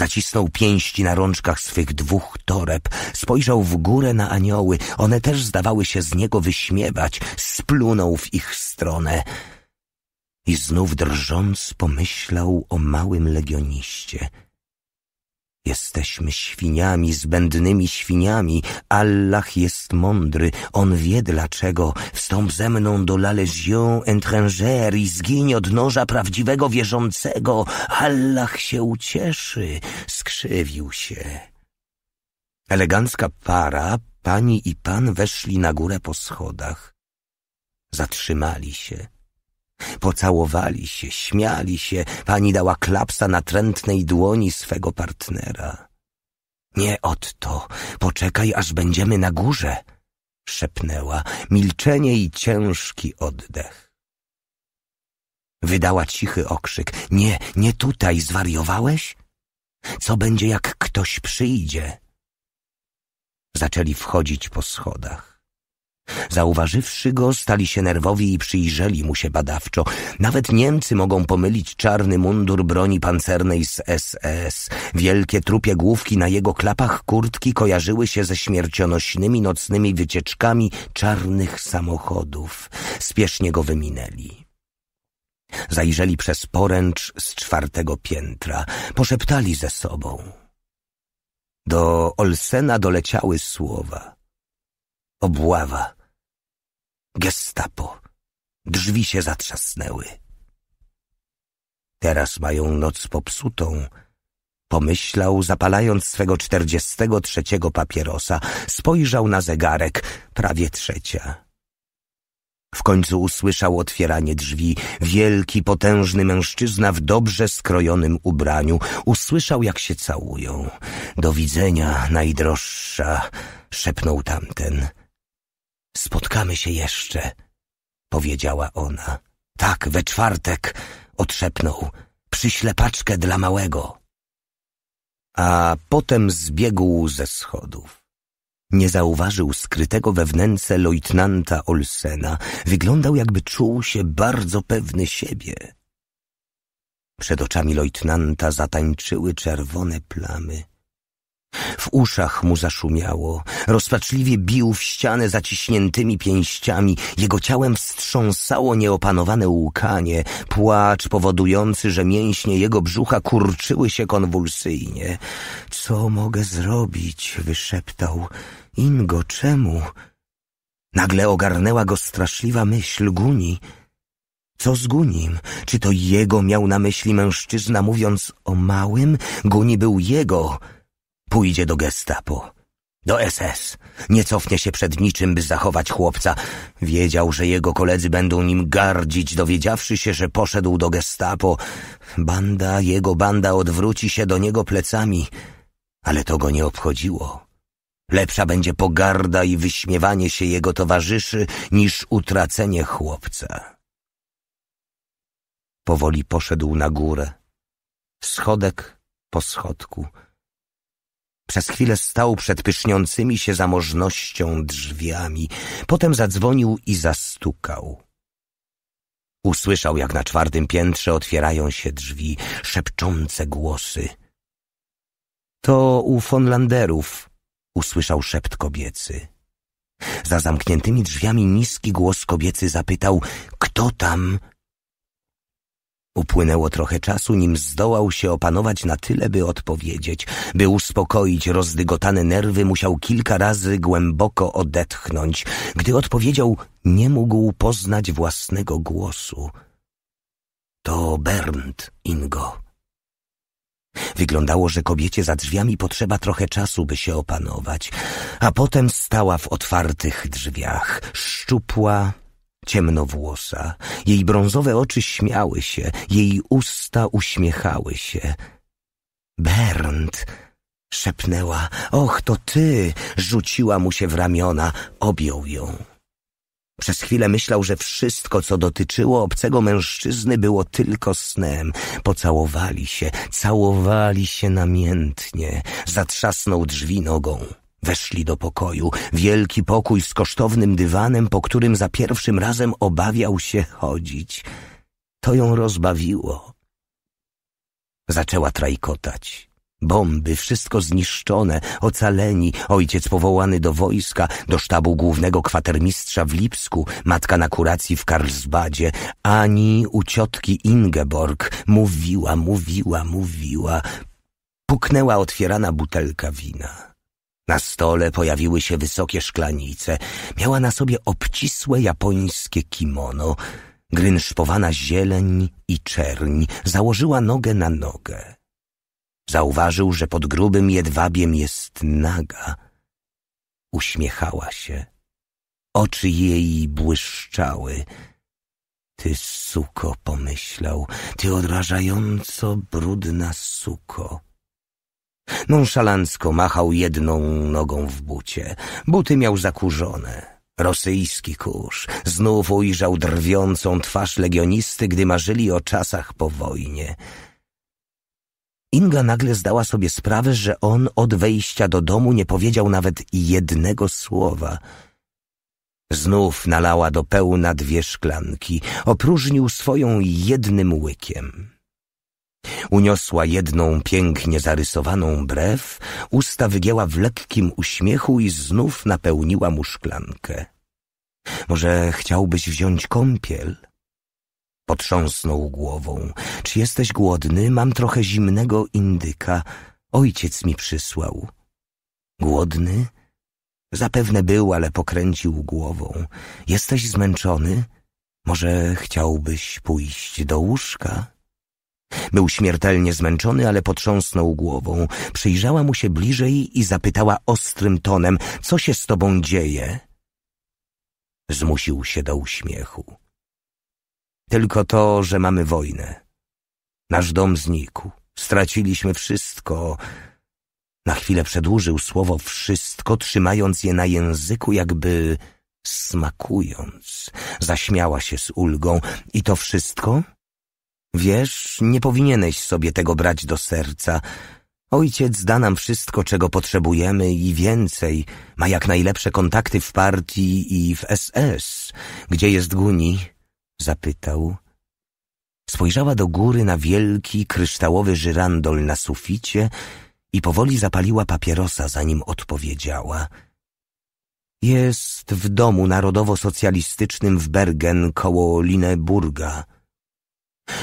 Zacisnął pięści na rączkach swych dwóch toreb, spojrzał w górę na anioły. One też zdawały się z niego wyśmiewać, splunął w ich stronę. I znów drżąc pomyślał o małym legioniście – Jesteśmy świniami, zbędnymi świniami. Allah jest mądry, On wie dlaczego. Wstąp ze mną do La Légion étrangère i zgiń od noża prawdziwego wierzącego. Allah się ucieszy. Skrzywił się. Elegancka para, pani i pan weszli na górę po schodach. Zatrzymali się. Pocałowali się, śmiali się, pani dała klapsa na trętnej dłoni swego partnera. Nie od to, poczekaj, aż będziemy na górze, szepnęła, milczenie i ciężki oddech. Wydała cichy okrzyk. Nie, nie tutaj, zwariowałeś? Co będzie, jak ktoś przyjdzie? Zaczęli wchodzić po schodach. Zauważywszy go, stali się nerwowi i przyjrzeli mu się badawczo. Nawet Niemcy mogą pomylić czarny mundur broni pancernej z SS. Wielkie trupie główki na jego klapach kurtki kojarzyły się ze śmiercionośnymi nocnymi wycieczkami czarnych samochodów. Spiesznie go wyminęli. Zajrzeli przez poręcz z czwartego piętra. Poszeptali ze sobą. Do Olsena doleciały słowa. Obława Gestapo. Drzwi się zatrzasnęły. Teraz mają noc popsutą, pomyślał, zapalając swego czterdziestego trzeciego papierosa. Spojrzał na zegarek, prawie trzecia. W końcu usłyszał otwieranie drzwi. Wielki, potężny mężczyzna w dobrze skrojonym ubraniu. Usłyszał, jak się całują. Do widzenia, najdroższa, szepnął tamten. Spotkamy się jeszcze, powiedziała ona. Tak, we czwartek, odszepnął. Przyślę paczkę dla małego. A potem zbiegł ze schodów. Nie zauważył skrytego we wnęce lojtnanta Olsena. Wyglądał, jakby czuł się bardzo pewny siebie. Przed oczami lojtnanta zatańczyły czerwone plamy. W uszach mu zaszumiało, rozpaczliwie bił w ścianę zaciśniętymi pięściami, jego ciałem wstrząsało nieopanowane łkanie, płacz powodujący, że mięśnie jego brzucha kurczyły się konwulsyjnie. Co mogę zrobić? wyszeptał. Ingo, czemu? Nagle ogarnęła go straszliwa myśl Guni. Co z Gunim? Czy to jego miał na myśli mężczyzna, mówiąc o małym? Guni był jego Pójdzie do gestapo. Do SS. Nie cofnie się przed niczym, by zachować chłopca. Wiedział, że jego koledzy będą nim gardzić, dowiedziawszy się, że poszedł do gestapo. Banda, jego banda odwróci się do niego plecami. Ale to go nie obchodziło. Lepsza będzie pogarda i wyśmiewanie się jego towarzyszy niż utracenie chłopca. Powoli poszedł na górę, schodek po schodku. Przez chwilę stał przed pyszniącymi się zamożnością drzwiami. Potem zadzwonił i zastukał. Usłyszał, jak na czwartym piętrze otwierają się drzwi, szepczące głosy. To u Fonlanderów usłyszał szept kobiecy. Za zamkniętymi drzwiami niski głos kobiecy zapytał, kto tam? Upłynęło trochę czasu, nim zdołał się opanować na tyle, by odpowiedzieć. By uspokoić rozdygotane nerwy, musiał kilka razy głęboko odetchnąć. Gdy odpowiedział, nie mógł poznać własnego głosu. To Bernd, Ingo. Wyglądało, że kobiecie za drzwiami potrzeba trochę czasu, by się opanować, a potem stała w otwartych drzwiach, szczupła, ciemnowłosa. Jej brązowe oczy śmiały się, jej usta uśmiechały się. Bernd! Szepnęła. Och, to ty! Rzuciła mu się w ramiona, objął ją. Przez chwilę myślał, że wszystko, co dotyczyło obcego mężczyzny, było tylko snem. Pocałowali się, całowali się namiętnie. Zatrzasnął drzwi nogą. Weszli do pokoju, wielki pokój z kosztownym dywanem, po którym za pierwszym razem obawiał się chodzić. To ją rozbawiło. Zaczęła trajkotać. Bomby, wszystko zniszczone, ocaleni, ojciec powołany do wojska, do sztabu głównego kwatermistrza w Lipsku, matka na kuracji w Karlsbadzie, Ani u ciotki Ingeborg mówiła, mówiła, mówiła. Puknęła otwierana butelka wina. Na stole pojawiły się wysokie szklanice. Miała na sobie obcisłe japońskie kimono, grynszpowana zieleń i czerń. Założyła nogę na nogę. Zauważył, że pod grubym jedwabiem jest naga. Uśmiechała się. Oczy jej błyszczały. Ty, suko, pomyślał, ty odrażająco brudna suko. Nonszalancko machał jedną nogą w bucie. Buty miał zakurzone. Rosyjski kurz. Znów ujrzał drwiącą twarz legionisty, gdy marzyli o czasach po wojnie. Inga nagle zdała sobie sprawę, że on od wejścia do domu nie powiedział nawet jednego słowa. Znów nalała do pełna dwie szklanki, opróżnił swoją jednym łykiem. Uniosła jedną pięknie zarysowaną brew, usta wygięła w lekkim uśmiechu i znów napełniła mu szklankę. Może chciałbyś wziąć kąpiel? Potrząsnął głową. Czy jesteś głodny? Mam trochę zimnego indyka. Ojciec mi przysłał. Głodny? Zapewne był, ale pokręcił głową. Jesteś zmęczony? Może chciałbyś pójść do łóżka? Był śmiertelnie zmęczony, ale potrząsnął głową. Przyjrzała mu się bliżej i zapytała ostrym tonem, co się z tobą dzieje? Zmusił się do uśmiechu. Tylko to, że mamy wojnę. Nasz dom znikł. Straciliśmy wszystko. Na chwilę przedłużył słowo wszystko, trzymając je na języku, jakby smakując. Zaśmiała się z ulgą. I to wszystko? Wiesz, nie powinieneś sobie tego brać do serca. Ojciec da nam wszystko, czego potrzebujemy i więcej. Ma jak najlepsze kontakty w partii i w SS. Gdzie jest Guni? Zapytał. Spojrzała do góry na wielki, kryształowy żyrandol na suficie i powoli zapaliła papierosa, zanim odpowiedziała. Jest w domu narodowo-socjalistycznym w Bergen koło Lineburga.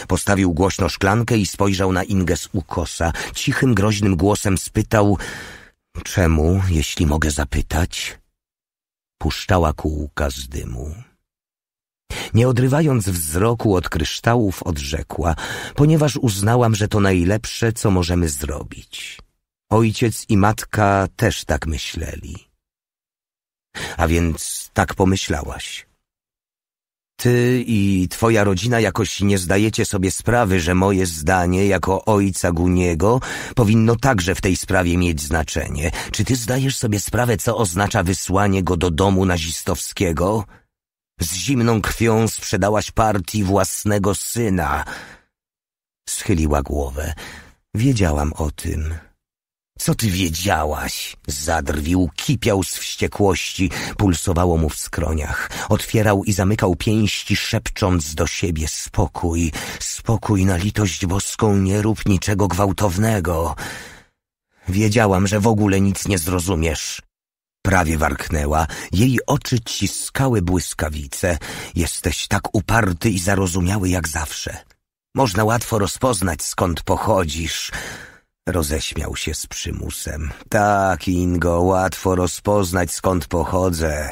Postawił głośno szklankę i spojrzał na Inges z ukosa. Cichym, groźnym głosem spytał — Czemu, jeśli mogę zapytać? Puszczała kółka z dymu. Nie odrywając wzroku od kryształów, odrzekła, ponieważ uznałam, że to najlepsze, co możemy zrobić. Ojciec i matka też tak myśleli. A więc tak pomyślałaś. Ty i twoja rodzina jakoś nie zdajecie sobie sprawy, że moje zdanie jako ojca Guniego powinno także w tej sprawie mieć znaczenie. Czy ty zdajesz sobie sprawę, co oznacza wysłanie go do domu nazistowskiego? Z zimną krwią sprzedałaś partii własnego syna. Schyliła głowę. Wiedziałam o tym. Co ty wiedziałaś? Zadrwił, kipiał z wściekłości, pulsowało mu w skroniach. Otwierał i zamykał pięści, szepcząc do siebie spokój, spokój na litość boską, nie rób niczego gwałtownego. Wiedziałam, że w ogóle nic nie zrozumiesz. Prawie warknęła, jej oczy ciskały błyskawice. Jesteś tak uparty i zarozumiały jak zawsze. Można łatwo rozpoznać, skąd pochodzisz. Roześmiał się z przymusem. Tak, Ingo, łatwo rozpoznać skąd pochodzę.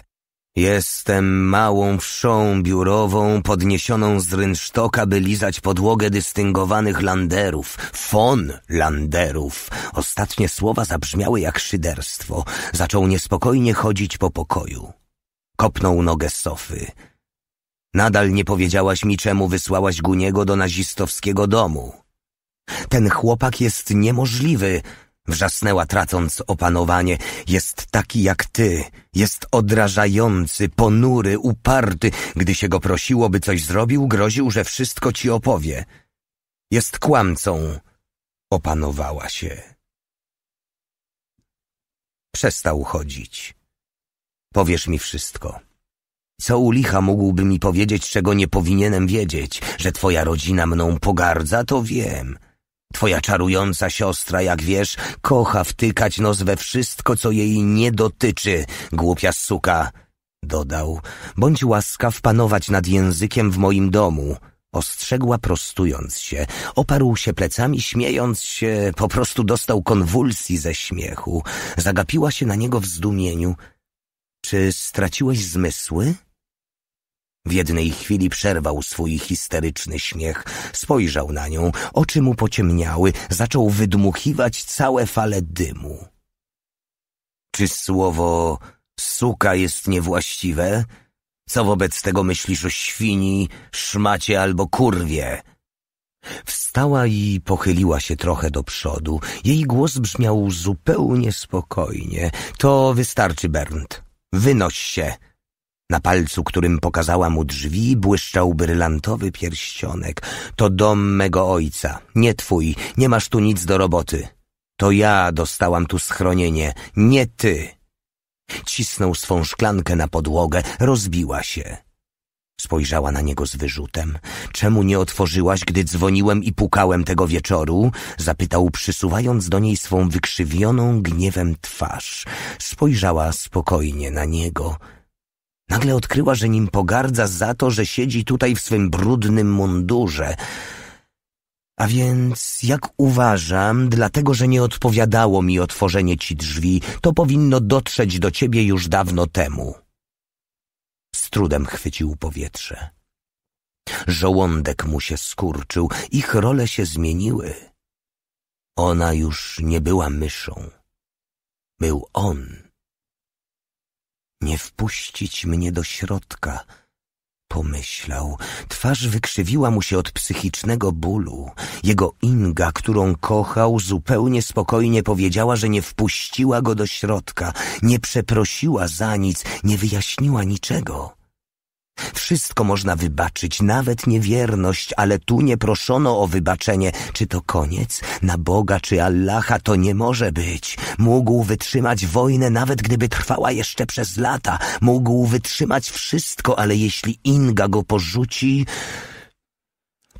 Jestem małą wszą biurową podniesioną z rynsztoka, by lizać podłogę dystyngowanych landerów, fon landerów. Ostatnie słowa zabrzmiały jak szyderstwo. Zaczął niespokojnie chodzić po pokoju. Kopnął nogę sofy. Nadal nie powiedziałaś mi, czemu wysłałaś Guniego do nazistowskiego domu. Ten chłopak jest niemożliwy, wrzasnęła tracąc opanowanie. Jest taki jak ty, jest odrażający, ponury, uparty. Gdy się go prosiło, by coś zrobił, groził, że wszystko ci opowie. Jest kłamcą. Opanowała się. Przestał chodzić. Powiesz mi wszystko. Co u licha mógłby mi powiedzieć, czego nie powinienem wiedzieć? Że twoja rodzina mną pogardza, to wiem. Twoja czarująca siostra, jak wiesz, kocha wtykać nos we wszystko, co jej nie dotyczy, głupia suka. Dodał, bądź łaskaw panować nad językiem w moim domu. Ostrzegła prostując się, oparł się plecami, śmiejąc się, po prostu dostał konwulsji ze śmiechu. Zagapiła się na niego w zdumieniu. Czy straciłeś zmysły? W jednej chwili przerwał swój histeryczny śmiech, spojrzał na nią, oczy mu pociemniały, zaczął wydmuchiwać całe fale dymu. Czy słowo suka jest niewłaściwe? Co wobec tego myślisz o świni, szmacie albo kurwie? Wstała i pochyliła się trochę do przodu. Jej głos brzmiał zupełnie spokojnie. To wystarczy, Bernd. Wynoś się. Na palcu, którym pokazała mu drzwi, błyszczał brylantowy pierścionek. To dom mego ojca, nie twój, nie masz tu nic do roboty. To ja dostałam tu schronienie, nie ty. Cisnął swą szklankę na podłogę, rozbiła się. Spojrzała na niego z wyrzutem. Czemu nie otworzyłaś, gdy dzwoniłem i pukałem tego wieczoru? Zapytał, przysuwając do niej swą wykrzywioną gniewem twarz. Spojrzała spokojnie na niego, Nagle odkryła, że nim pogardza za to, że siedzi tutaj w swym brudnym mundurze. A więc, jak uważam, dlatego, że nie odpowiadało mi otworzenie ci drzwi, to powinno dotrzeć do ciebie już dawno temu. Z trudem chwycił powietrze. Żołądek mu się skurczył, ich role się zmieniły. Ona już nie była myszą. Był on nie wpuścić mnie do środka, pomyślał. Twarz wykrzywiła mu się od psychicznego bólu. Jego Inga, którą kochał, zupełnie spokojnie powiedziała, że nie wpuściła go do środka, nie przeprosiła za nic, nie wyjaśniła niczego. Wszystko można wybaczyć, nawet niewierność, ale tu nie proszono o wybaczenie. Czy to koniec? Na Boga czy Allaha to nie może być. Mógł wytrzymać wojnę, nawet gdyby trwała jeszcze przez lata. Mógł wytrzymać wszystko, ale jeśli Inga go porzuci,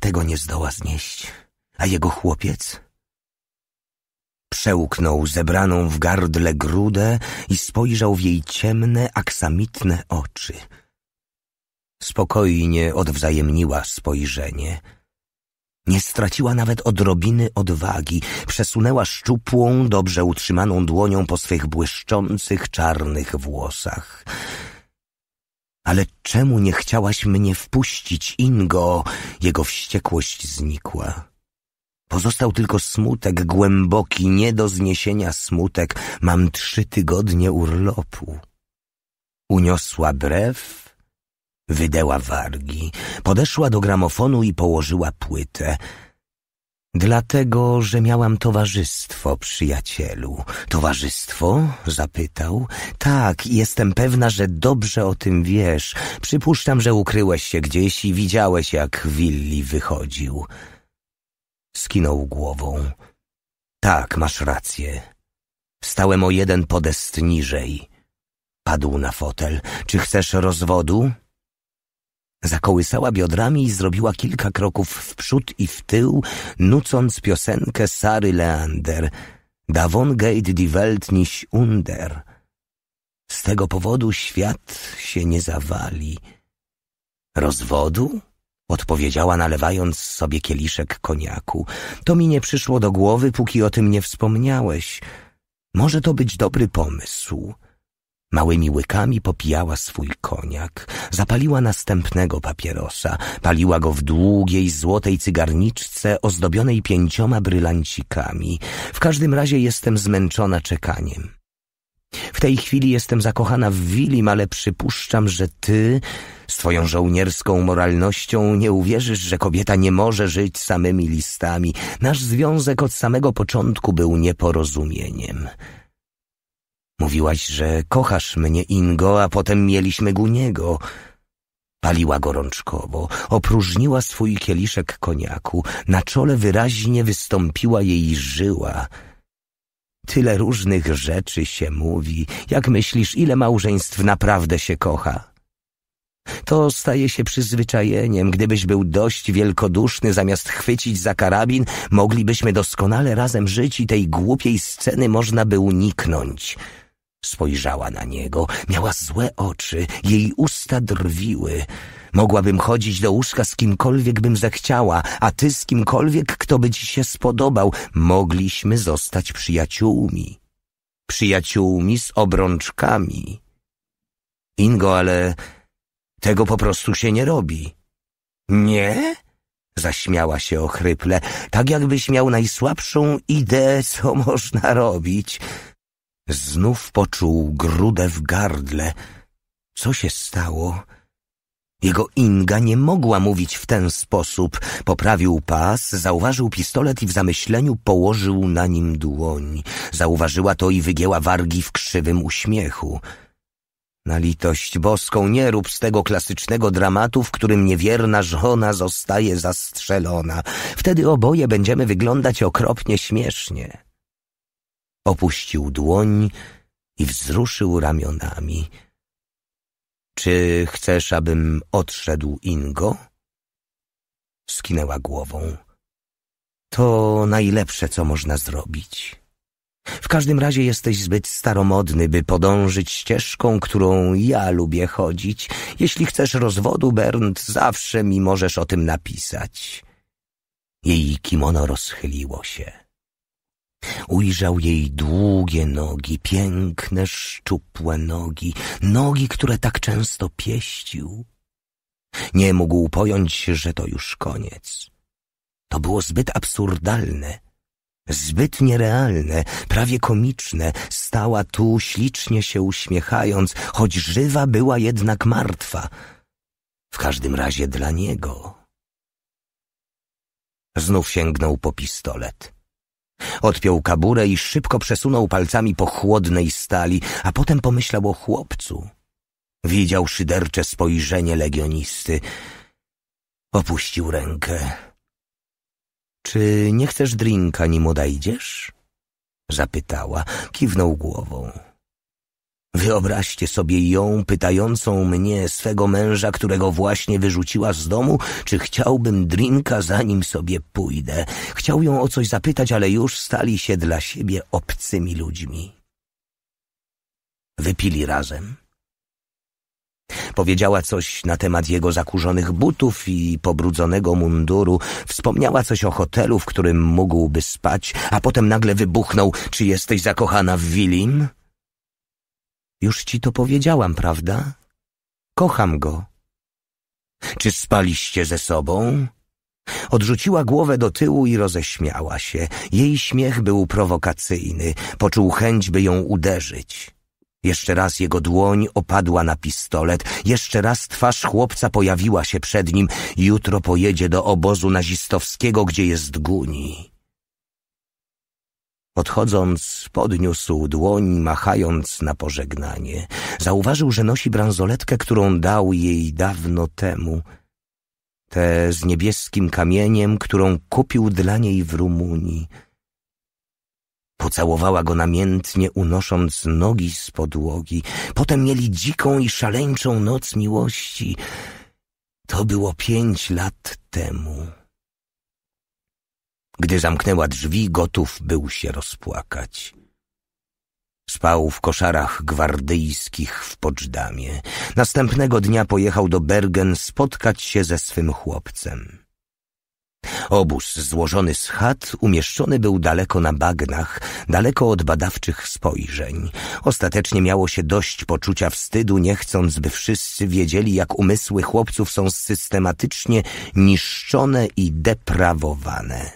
tego nie zdoła znieść. A jego chłopiec? Przełknął zebraną w gardle grudę i spojrzał w jej ciemne, aksamitne oczy – Spokojnie odwzajemniła spojrzenie. Nie straciła nawet odrobiny odwagi. Przesunęła szczupłą, dobrze utrzymaną dłonią po swych błyszczących, czarnych włosach. Ale czemu nie chciałaś mnie wpuścić, Ingo? Jego wściekłość znikła. Pozostał tylko smutek, głęboki, nie do zniesienia smutek. Mam trzy tygodnie urlopu. Uniosła brew Wydęła wargi, podeszła do gramofonu i położyła płytę. Dlatego, że miałam towarzystwo, przyjacielu. Towarzystwo? zapytał. Tak, jestem pewna, że dobrze o tym wiesz. Przypuszczam, że ukryłeś się gdzieś i widziałeś, jak Willi wychodził. Skinął głową. Tak, masz rację. Stałem o jeden podest niżej. Padł na fotel. Czy chcesz rozwodu? Zakołysała biodrami i zrobiła kilka kroków w przód i w tył, nucąc piosenkę Sary Leander. Davon geht die Welt nicht under. Z tego powodu świat się nie zawali. Rozwodu? Odpowiedziała nalewając sobie kieliszek koniaku. To mi nie przyszło do głowy, póki o tym nie wspomniałeś. Może to być dobry pomysł. Małymi łykami popijała swój koniak, zapaliła następnego papierosa, paliła go w długiej, złotej cygarniczce ozdobionej pięcioma brylancikami. W każdym razie jestem zmęczona czekaniem. W tej chwili jestem zakochana w Wilim, ale przypuszczam, że ty swoją żołnierską moralnością nie uwierzysz, że kobieta nie może żyć samymi listami. Nasz związek od samego początku był nieporozumieniem. Mówiłaś, że kochasz mnie, Ingo, a potem mieliśmy Guniego. Paliła gorączkowo, opróżniła swój kieliszek koniaku, na czole wyraźnie wystąpiła jej żyła. Tyle różnych rzeczy się mówi. Jak myślisz, ile małżeństw naprawdę się kocha? To staje się przyzwyczajeniem. Gdybyś był dość wielkoduszny, zamiast chwycić za karabin, moglibyśmy doskonale razem żyć i tej głupiej sceny można by uniknąć. Spojrzała na niego, miała złe oczy, jej usta drwiły. Mogłabym chodzić do łóżka z kimkolwiek bym zechciała, a ty z kimkolwiek, kto by ci się spodobał. Mogliśmy zostać przyjaciółmi. Przyjaciółmi z obrączkami. Ingo, ale tego po prostu się nie robi. Nie? Zaśmiała się ochryple, tak jakbyś miał najsłabszą ideę, co można robić. Znów poczuł grudę w gardle. Co się stało? Jego Inga nie mogła mówić w ten sposób. Poprawił pas, zauważył pistolet i w zamyśleniu położył na nim dłoń. Zauważyła to i wygięła wargi w krzywym uśmiechu. Na litość boską nie rób z tego klasycznego dramatu, w którym niewierna żona zostaje zastrzelona. Wtedy oboje będziemy wyglądać okropnie śmiesznie. Opuścił dłoń i wzruszył ramionami. Czy chcesz, abym odszedł, Ingo? Skinęła głową. To najlepsze, co można zrobić. W każdym razie jesteś zbyt staromodny, by podążyć ścieżką, którą ja lubię chodzić. Jeśli chcesz rozwodu, Bernd, zawsze mi możesz o tym napisać. Jej kimono rozchyliło się. Ujrzał jej długie nogi, piękne, szczupłe nogi, nogi, które tak często pieścił. Nie mógł pojąć, że to już koniec. To było zbyt absurdalne, zbyt nierealne, prawie komiczne. Stała tu, ślicznie się uśmiechając, choć żywa była jednak martwa. W każdym razie dla niego. Znów sięgnął po pistolet. Odpiął kaburę i szybko przesunął palcami po chłodnej stali, a potem pomyślał o chłopcu. Widział szydercze spojrzenie legionisty. Opuścił rękę. Czy nie chcesz drinka, nim odejdziesz? Zapytała, kiwnął głową. Wyobraźcie sobie ją pytającą mnie, swego męża, którego właśnie wyrzuciła z domu, czy chciałbym drinka, zanim sobie pójdę. Chciał ją o coś zapytać, ale już stali się dla siebie obcymi ludźmi. Wypili razem. Powiedziała coś na temat jego zakurzonych butów i pobrudzonego munduru, wspomniała coś o hotelu, w którym mógłby spać, a potem nagle wybuchnął, czy jesteś zakochana w Wilim? Już ci to powiedziałam, prawda? Kocham go. Czy spaliście ze sobą? Odrzuciła głowę do tyłu i roześmiała się. Jej śmiech był prowokacyjny. Poczuł chęć, by ją uderzyć. Jeszcze raz jego dłoń opadła na pistolet. Jeszcze raz twarz chłopca pojawiła się przed nim. Jutro pojedzie do obozu nazistowskiego, gdzie jest Guni. Odchodząc, podniósł dłoń, machając na pożegnanie. Zauważył, że nosi bransoletkę, którą dał jej dawno temu. Tę z niebieskim kamieniem, którą kupił dla niej w Rumunii. Pocałowała go namiętnie, unosząc nogi z podłogi. Potem mieli dziką i szaleńczą noc miłości. To było pięć lat temu. Gdy zamknęła drzwi, gotów był się rozpłakać. Spał w koszarach gwardyjskich w Poczdamie. Następnego dnia pojechał do Bergen spotkać się ze swym chłopcem. Obóz złożony z chat umieszczony był daleko na bagnach, daleko od badawczych spojrzeń. Ostatecznie miało się dość poczucia wstydu, nie chcąc, by wszyscy wiedzieli, jak umysły chłopców są systematycznie niszczone i deprawowane.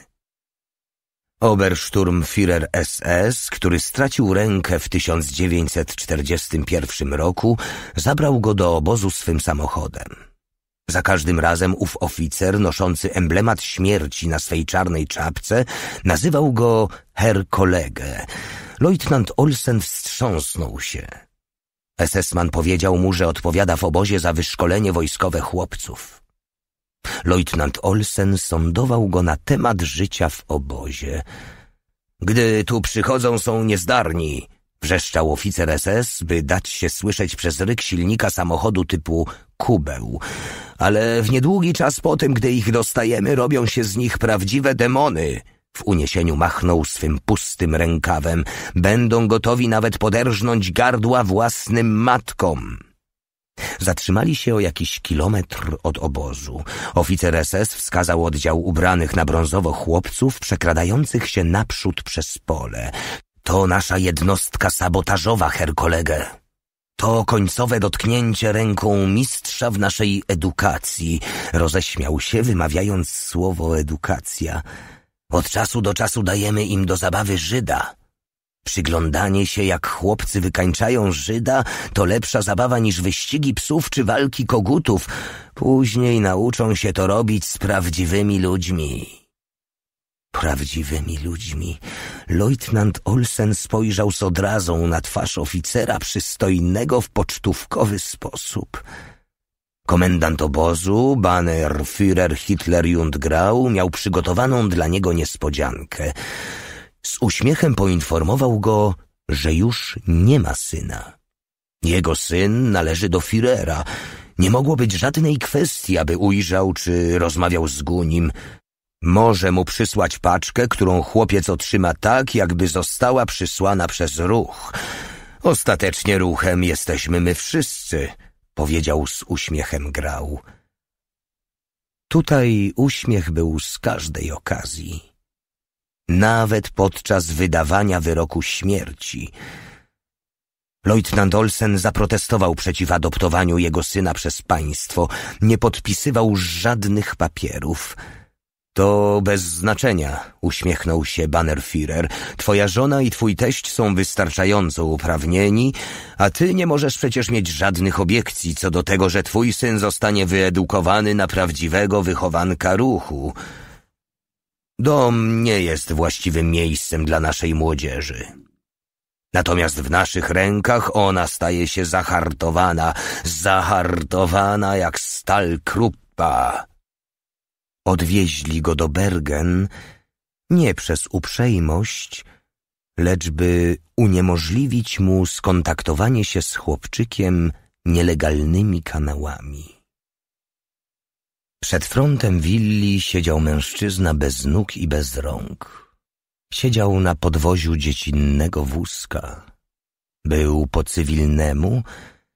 Obersturmführer SS, który stracił rękę w 1941 roku, zabrał go do obozu swym samochodem. Za każdym razem ów oficer, noszący emblemat śmierci na swej czarnej czapce, nazywał go Herr Kolege. Leutnant Olsen wstrząsnął się. SS-man powiedział mu, że odpowiada w obozie za wyszkolenie wojskowe chłopców. Leutnant Olsen sądował go na temat życia w obozie. Gdy tu przychodzą, są niezdarni, wrzeszczał oficer SS, by dać się słyszeć przez ryk silnika samochodu typu kubeł. Ale w niedługi czas po tym, gdy ich dostajemy, robią się z nich prawdziwe demony. W uniesieniu machnął swym pustym rękawem. Będą gotowi nawet poderżnąć gardła własnym matkom. Zatrzymali się o jakiś kilometr od obozu. Oficer SS wskazał oddział ubranych na brązowo chłopców przekradających się naprzód przez pole. To nasza jednostka sabotażowa, herr kolegę. To końcowe dotknięcie ręką mistrza w naszej edukacji. Roześmiał się, wymawiając słowo edukacja. Od czasu do czasu dajemy im do zabawy Żyda. Przyglądanie się, jak chłopcy wykańczają Żyda, to lepsza zabawa niż wyścigi psów czy walki kogutów. Później nauczą się to robić z prawdziwymi ludźmi. Prawdziwymi ludźmi. Leutnant Olsen spojrzał z odrazą na twarz oficera przystojnego w pocztówkowy sposób. Komendant obozu, Banner Führer Hitler Jundgrau, miał przygotowaną dla niego niespodziankę – z uśmiechem poinformował go, że już nie ma syna. Jego syn należy do Firera. Nie mogło być żadnej kwestii, aby ujrzał czy rozmawiał z Gunim. Może mu przysłać paczkę, którą chłopiec otrzyma tak, jakby została przysłana przez ruch. Ostatecznie ruchem jesteśmy my wszyscy, powiedział z uśmiechem grał. Tutaj uśmiech był z każdej okazji nawet podczas wydawania wyroku śmierci. Leutnant Olsen zaprotestował przeciw adoptowaniu jego syna przez państwo, nie podpisywał żadnych papierów. To bez znaczenia, uśmiechnął się Bannerfirer. Twoja żona i twój teść są wystarczająco uprawnieni, a ty nie możesz przecież mieć żadnych obiekcji co do tego, że twój syn zostanie wyedukowany na prawdziwego wychowanka ruchu. Dom nie jest właściwym miejscem dla naszej młodzieży. Natomiast w naszych rękach ona staje się zahartowana, zahartowana jak stal kruppa. Odwieźli go do Bergen nie przez uprzejmość, lecz by uniemożliwić mu skontaktowanie się z chłopczykiem nielegalnymi kanałami. Przed frontem willi siedział mężczyzna bez nóg i bez rąk. Siedział na podwoziu dziecinnego wózka. Był po cywilnemu,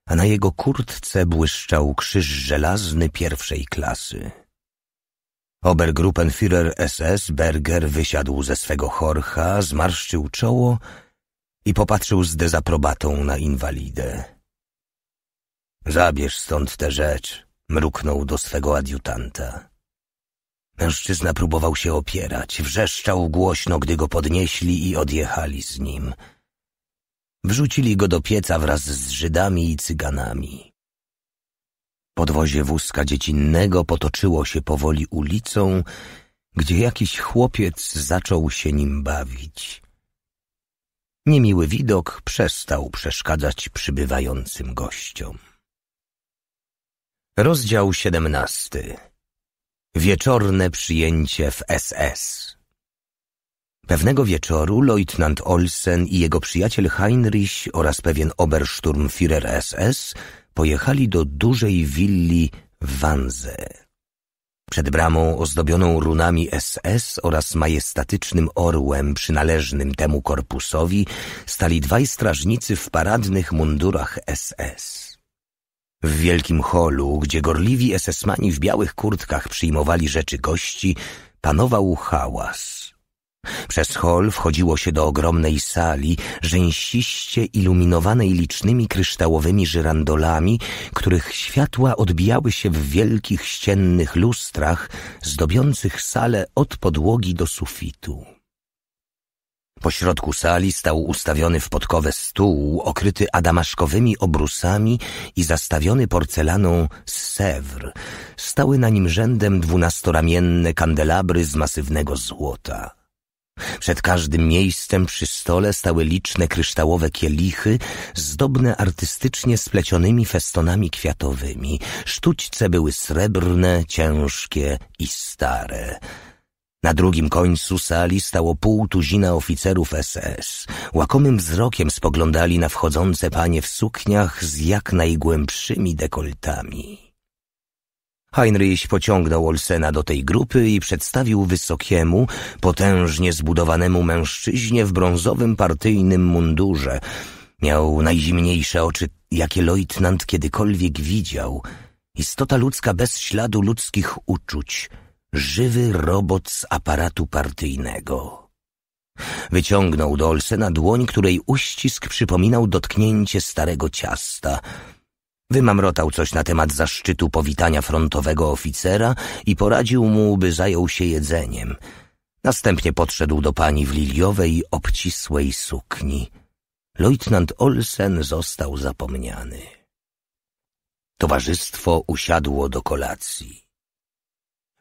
a na jego kurtce błyszczał krzyż żelazny pierwszej klasy. Obergruppenführer SS Berger wysiadł ze swego chorcha, zmarszczył czoło i popatrzył z dezaprobatą na inwalidę. Zabierz stąd tę rzecz, mruknął do swego adiutanta. Mężczyzna próbował się opierać, wrzeszczał głośno, gdy go podnieśli i odjechali z nim. Wrzucili go do pieca wraz z Żydami i Cyganami. Podwozie wózka dziecinnego potoczyło się powoli ulicą, gdzie jakiś chłopiec zaczął się nim bawić. Niemiły widok przestał przeszkadzać przybywającym gościom. Rozdział 17. Wieczorne przyjęcie w SS. Pewnego wieczoru leutnant Olsen i jego przyjaciel Heinrich oraz pewien Obersturmführer SS pojechali do dużej willi w Wanze. Przed bramą ozdobioną runami SS oraz majestatycznym orłem przynależnym temu korpusowi stali dwaj strażnicy w paradnych mundurach SS. W wielkim holu, gdzie gorliwi esesmani w białych kurtkach przyjmowali rzeczy gości, panował hałas. Przez hol wchodziło się do ogromnej sali, rzęsiście iluminowanej licznymi kryształowymi żyrandolami, których światła odbijały się w wielkich ściennych lustrach, zdobiących salę od podłogi do sufitu. Pośrodku sali stał ustawiony w podkowę stół, okryty adamaszkowymi obrusami i zastawiony porcelaną z sewr. Stały na nim rzędem dwunastoramienne kandelabry z masywnego złota. Przed każdym miejscem przy stole stały liczne kryształowe kielichy, zdobne artystycznie splecionymi festonami kwiatowymi. Sztućce były srebrne, ciężkie i stare. Na drugim końcu sali stało pół tuzina oficerów SS. Łakomym wzrokiem spoglądali na wchodzące panie w sukniach z jak najgłębszymi dekoltami. Heinrich pociągnął Olsena do tej grupy i przedstawił wysokiemu, potężnie zbudowanemu mężczyźnie w brązowym partyjnym mundurze. Miał najzimniejsze oczy, jakie leutnant kiedykolwiek widział. Istota ludzka bez śladu ludzkich uczuć – żywy robot z aparatu partyjnego. Wyciągnął do Olsena dłoń, której uścisk przypominał dotknięcie starego ciasta. Wymamrotał coś na temat zaszczytu powitania frontowego oficera i poradził mu, by zajął się jedzeniem. Następnie podszedł do pani w liliowej, obcisłej sukni. Leutnant Olsen został zapomniany. Towarzystwo usiadło do kolacji.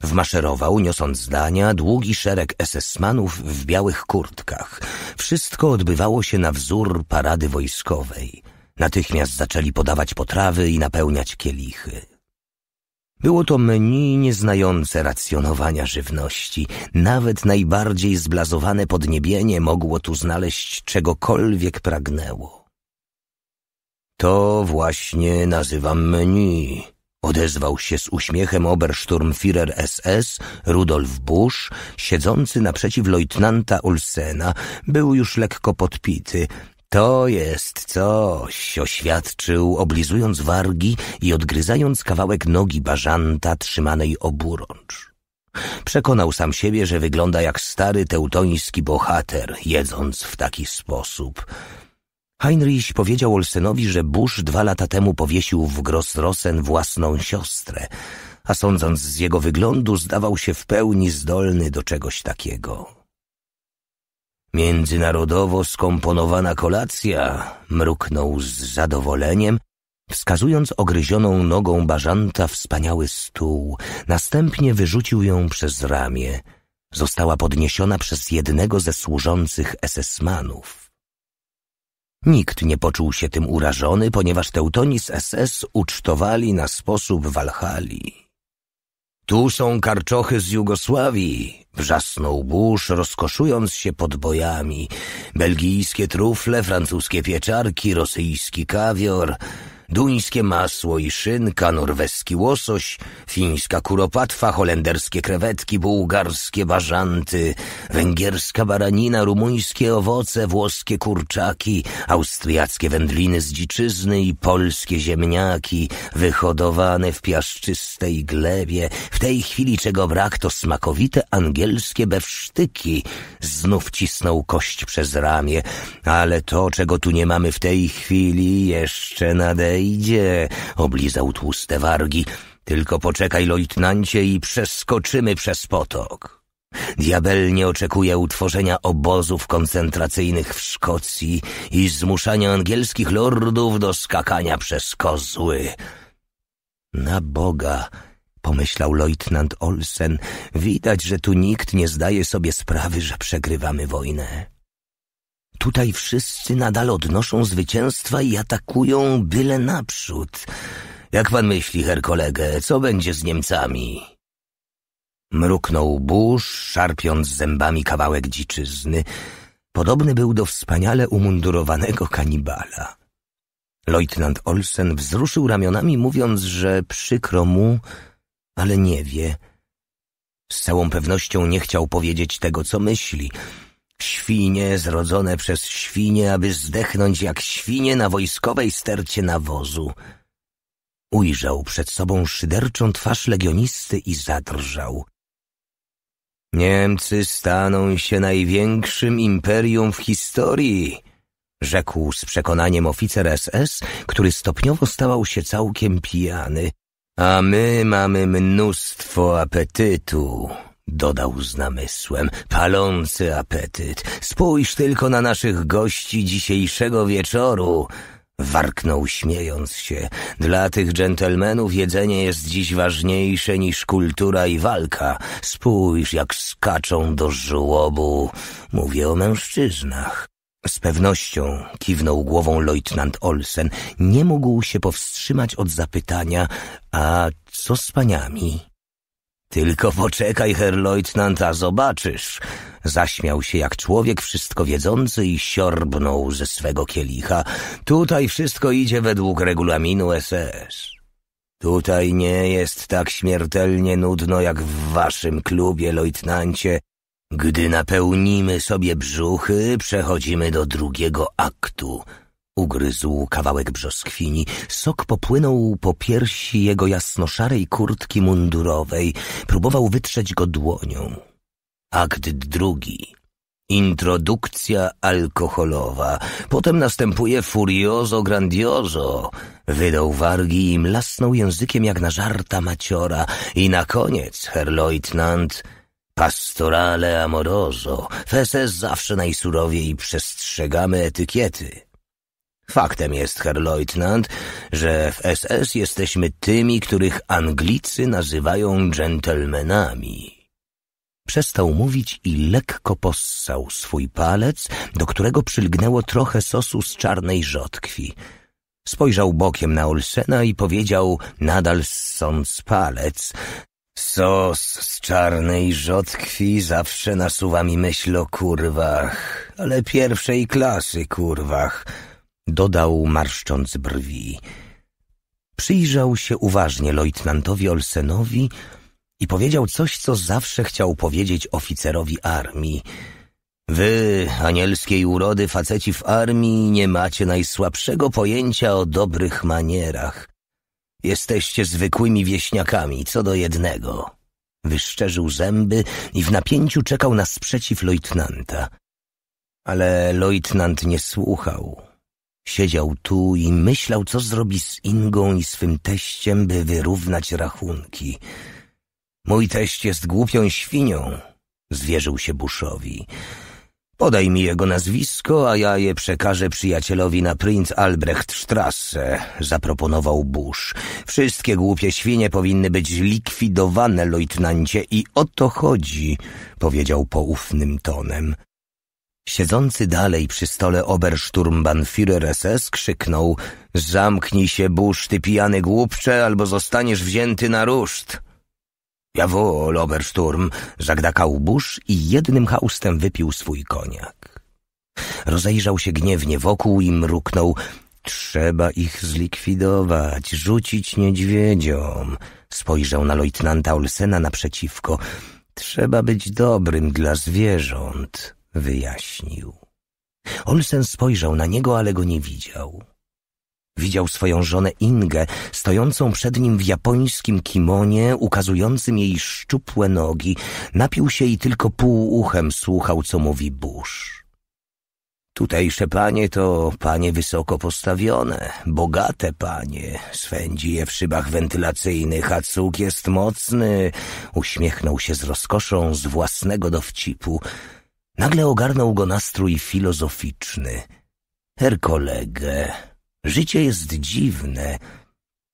Wmaszerował, niosąc zdania, długi szereg esesmanów w białych kurtkach. Wszystko odbywało się na wzór parady wojskowej. Natychmiast zaczęli podawać potrawy i napełniać kielichy. Było to menu nieznające racjonowania żywności. Nawet najbardziej zblazowane podniebienie mogło tu znaleźć czegokolwiek pragnęło. To właśnie nazywam menu, Odezwał się z uśmiechem Obersturmführer SS Rudolf Busch, siedzący naprzeciw leutnanta Olsena. Był już lekko podpity. To jest coś, oświadczył, oblizując wargi i odgryzając kawałek nogi bażanta trzymanej oburącz. Przekonał sam siebie, że wygląda jak stary teutoński bohater, jedząc w taki sposób – Heinrich powiedział Olsenowi, że Bush dwa lata temu powiesił w Grossrosen własną siostrę, a sądząc z jego wyglądu zdawał się w pełni zdolny do czegoś takiego. Międzynarodowo skomponowana kolacja, mruknął z zadowoleniem, wskazując ogryzioną nogą bażanta wspaniały stół. Następnie wyrzucił ją przez ramię. Została podniesiona przez jednego ze służących esesmanów. Nikt nie poczuł się tym urażony, ponieważ Teutonis SS ucztowali na sposób Walhali. Tu są karczochy z Jugosławii, wrzasnął burz, rozkoszując się pod bojami. Belgijskie trufle, francuskie pieczarki, rosyjski kawior duńskie masło i szynka, norweski łosoś, fińska kuropatwa, holenderskie krewetki, bułgarskie bażanty, węgierska baranina, rumuńskie owoce, włoskie kurczaki, austriackie wędliny z dziczyzny i polskie ziemniaki, wyhodowane w piaszczystej glebie. W tej chwili czego brak to smakowite angielskie bewsztyki. Znów cisnął kość przez ramię, ale to, czego tu nie mamy w tej chwili, jeszcze nadejdzie wejdzie, oblizał tłuste wargi. Tylko poczekaj, lojtnancie, i przeskoczymy przez potok. Diabelnie oczekuje utworzenia obozów koncentracyjnych w Szkocji i zmuszania angielskich lordów do skakania przez kozły. Na Boga, pomyślał lojtnant Olsen, widać, że tu nikt nie zdaje sobie sprawy, że przegrywamy wojnę tutaj wszyscy nadal odnoszą zwycięstwa i atakują byle naprzód. Jak pan myśli, her kolegę, co będzie z Niemcami? Mruknął burz, szarpiąc zębami kawałek dziczyzny. Podobny był do wspaniale umundurowanego kanibala. Leutnant Olsen wzruszył ramionami, mówiąc, że przykro mu, ale nie wie. Z całą pewnością nie chciał powiedzieć tego, co myśli – Świnie zrodzone przez świnie, aby zdechnąć jak świnie na wojskowej stercie nawozu. Ujrzał przed sobą szyderczą twarz legionisty i zadrżał. Niemcy staną się największym imperium w historii, rzekł z przekonaniem oficer SS, który stopniowo stawał się całkiem pijany. A my mamy mnóstwo apetytu dodał z namysłem, palący apetyt. Spójrz tylko na naszych gości dzisiejszego wieczoru. Warknął śmiejąc się. Dla tych dżentelmenów jedzenie jest dziś ważniejsze niż kultura i walka. Spójrz, jak skaczą do żłobu. Mówię o mężczyznach. Z pewnością kiwnął głową lejtnant Olsen. Nie mógł się powstrzymać od zapytania, a co z paniami? Tylko poczekaj, herr Leutnant, a zobaczysz. Zaśmiał się jak człowiek wszystko wiedzący i siorbnął ze swego kielicha. Tutaj wszystko idzie według regulaminu SS. Tutaj nie jest tak śmiertelnie nudno jak w waszym klubie, Leutnancie. Gdy napełnimy sobie brzuchy, przechodzimy do drugiego aktu – Ugryzł kawałek brzoskwini, sok popłynął po piersi jego jasnoszarej kurtki mundurowej, próbował wytrzeć go dłonią. Akt drugi. Introdukcja alkoholowa. Potem następuje furioso grandioso. Wydał wargi i mlasnął językiem jak na żarta maciora. I na koniec, herr Leutnant, pastorale amoroso. Fese zawsze najsurowiej przestrzegamy etykiety. Faktem jest, herr Leutnant, że w SS jesteśmy tymi, których Anglicy nazywają dżentelmenami. Przestał mówić i lekko possał swój palec, do którego przylgnęło trochę sosu z czarnej rzodkwi. Spojrzał bokiem na Olsena i powiedział, nadal ssąc palec, Sos z czarnej rzodkwi zawsze nasuwa mi myśl o kurwach, ale pierwszej klasy kurwach – dodał marszcząc brwi. Przyjrzał się uważnie lejtnantowi Olsenowi i powiedział coś, co zawsze chciał powiedzieć oficerowi armii. Wy, anielskiej urody faceci w armii, nie macie najsłabszego pojęcia o dobrych manierach. Jesteście zwykłymi wieśniakami, co do jednego. Wyszczerzył zęby i w napięciu czekał na sprzeciw lejtnanta. Ale lejtnant nie słuchał. Siedział tu i myślał, co zrobi z Ingą i swym teściem, by wyrównać rachunki. Mój teść jest głupią świnią, zwierzył się Buszowi. Podaj mi jego nazwisko, a ja je przekażę przyjacielowi na Prinz Albrecht Strasse, zaproponował Bush. Wszystkie głupie świnie powinny być likwidowane, lojtnancie, i o to chodzi, powiedział poufnym tonem. Siedzący dalej przy stole Obersturmbanführer SS krzyknął — Zamknij się, burz, ty pijany głupcze, albo zostaniesz wzięty na ruszt. — Jawohl, Obersturm! — zagdakał burz i jednym haustem wypił swój koniak. Rozejrzał się gniewnie wokół i mruknął — Trzeba ich zlikwidować, rzucić niedźwiedziom. Spojrzał na lejtnanta Olsena naprzeciwko — Trzeba być dobrym dla zwierząt wyjaśnił. Olsen spojrzał na niego, ale go nie widział. Widział swoją żonę Ingę, stojącą przed nim w japońskim kimonie, ukazującym jej szczupłe nogi. Napił się i tylko pół uchem słuchał, co mówi burz. Tutejsze panie to panie wysoko postawione, bogate panie. Swędzi je w szybach wentylacyjnych, a cuk jest mocny. Uśmiechnął się z rozkoszą z własnego dowcipu. Nagle ogarnął go nastrój filozoficzny. Her kolege, życie jest dziwne.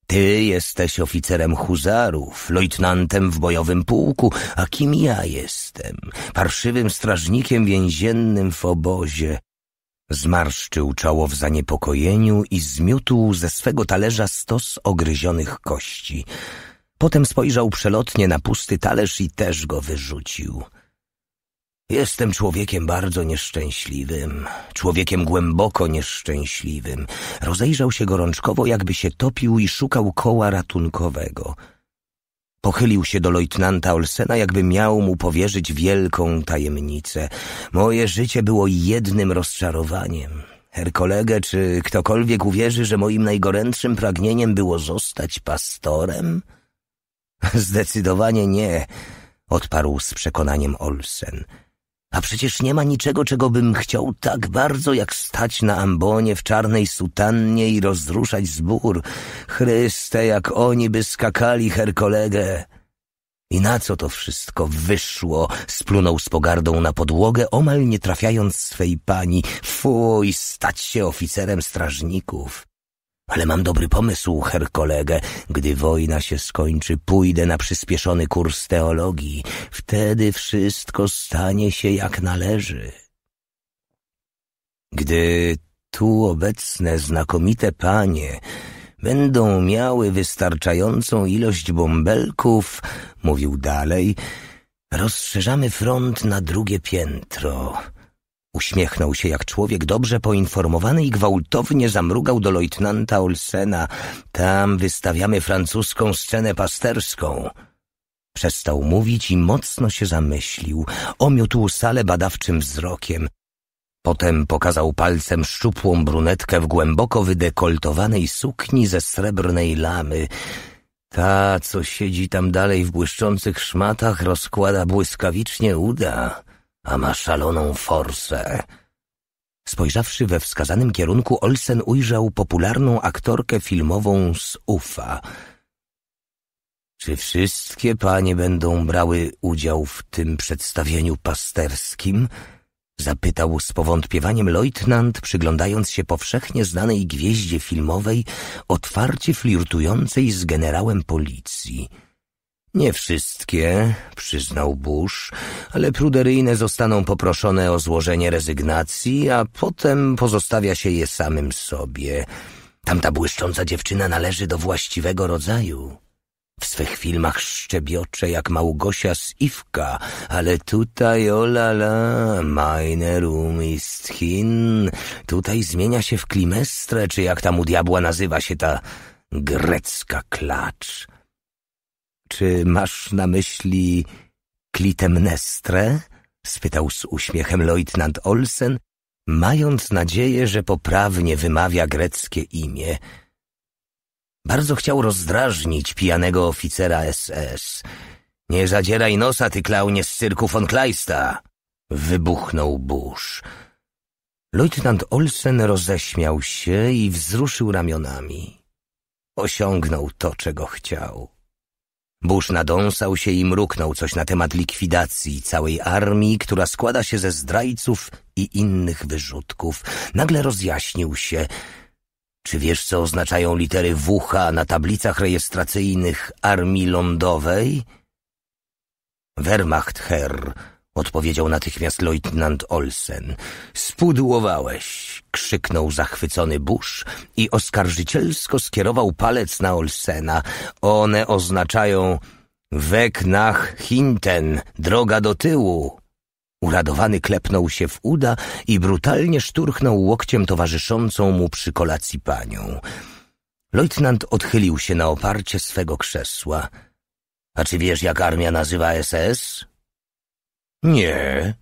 Ty jesteś oficerem huzarów, lejtnantem w bojowym pułku, a kim ja jestem? Parszywym strażnikiem więziennym w obozie. Zmarszczył czoło w zaniepokojeniu i zmiótł ze swego talerza stos ogryzionych kości. Potem spojrzał przelotnie na pusty talerz i też go wyrzucił – Jestem człowiekiem bardzo nieszczęśliwym, człowiekiem głęboko nieszczęśliwym. Rozejrzał się gorączkowo, jakby się topił i szukał koła ratunkowego. Pochylił się do lejtnanta Olsena, jakby miał mu powierzyć wielką tajemnicę. Moje życie było jednym rozczarowaniem. Herkolege, czy ktokolwiek uwierzy, że moim najgorętszym pragnieniem było zostać pastorem? Zdecydowanie nie, odparł z przekonaniem Olsen. A przecież nie ma niczego, czego bym chciał tak bardzo, jak stać na ambonie w czarnej sutannie i rozruszać zbór. Chryste, jak oni by skakali, herkolegę. I na co to wszystko wyszło? Splunął z pogardą na podłogę, omal nie trafiając swej pani. Fuj, stać się oficerem strażników. Ale mam dobry pomysł, her kolegę. Gdy wojna się skończy, pójdę na przyspieszony kurs teologii. Wtedy wszystko stanie się jak należy. Gdy tu obecne znakomite panie będą miały wystarczającą ilość bąbelków, mówił dalej, rozszerzamy front na drugie piętro. Uśmiechnął się jak człowiek dobrze poinformowany i gwałtownie zamrugał do lejtnanta Olsena. Tam wystawiamy francuską scenę pasterską. Przestał mówić i mocno się zamyślił. Omiótł salę badawczym wzrokiem. Potem pokazał palcem szczupłą brunetkę w głęboko wydekoltowanej sukni ze srebrnej lamy. Ta, co siedzi tam dalej w błyszczących szmatach, rozkłada błyskawicznie uda a ma szaloną forsę. Spojrzawszy we wskazanym kierunku, Olsen ujrzał popularną aktorkę filmową z Ufa. Czy wszystkie panie będą brały udział w tym przedstawieniu pasterskim? Zapytał z powątpiewaniem lejtnant, przyglądając się powszechnie znanej gwieździe filmowej, otwarcie flirtującej z generałem policji. Nie wszystkie, przyznał Bush, ale pruderyjne zostaną poproszone o złożenie rezygnacji, a potem pozostawia się je samym sobie. Tamta błyszcząca dziewczyna należy do właściwego rodzaju. W swych filmach szczebiocze jak Małgosia z Iwka, ale tutaj olala, meine Rum ist hin. Tutaj zmienia się w klimestre, czy jak tam u diabła nazywa się ta grecka klacz. Czy masz na myśli Klitemnestrę? spytał z uśmiechem lejtnant Olsen, mając nadzieję, że poprawnie wymawia greckie imię. Bardzo chciał rozdrażnić pijanego oficera SS. Nie zadzieraj nosa, ty klaunie z cyrku von Kleista! wybuchnął burz. Lejtnant Olsen roześmiał się i wzruszył ramionami. Osiągnął to, czego chciał. Bush nadąsał się i mruknął coś na temat likwidacji całej armii, która składa się ze zdrajców i innych wyrzutków. Nagle rozjaśnił się. Czy wiesz, co oznaczają litery WH na tablicach rejestracyjnych Armii Lądowej? Wehrmacht Herr, odpowiedział natychmiast lejtnant Olsen. Spudłowałeś krzyknął zachwycony Bush i oskarżycielsko skierował palec na Olsena. One oznaczają weg hinten, droga do tyłu. Uradowany klepnął się w uda i brutalnie szturchnął łokciem towarzyszącą mu przy kolacji panią. Lejtnant odchylił się na oparcie swego krzesła. A czy wiesz, jak armia nazywa SS? Nie,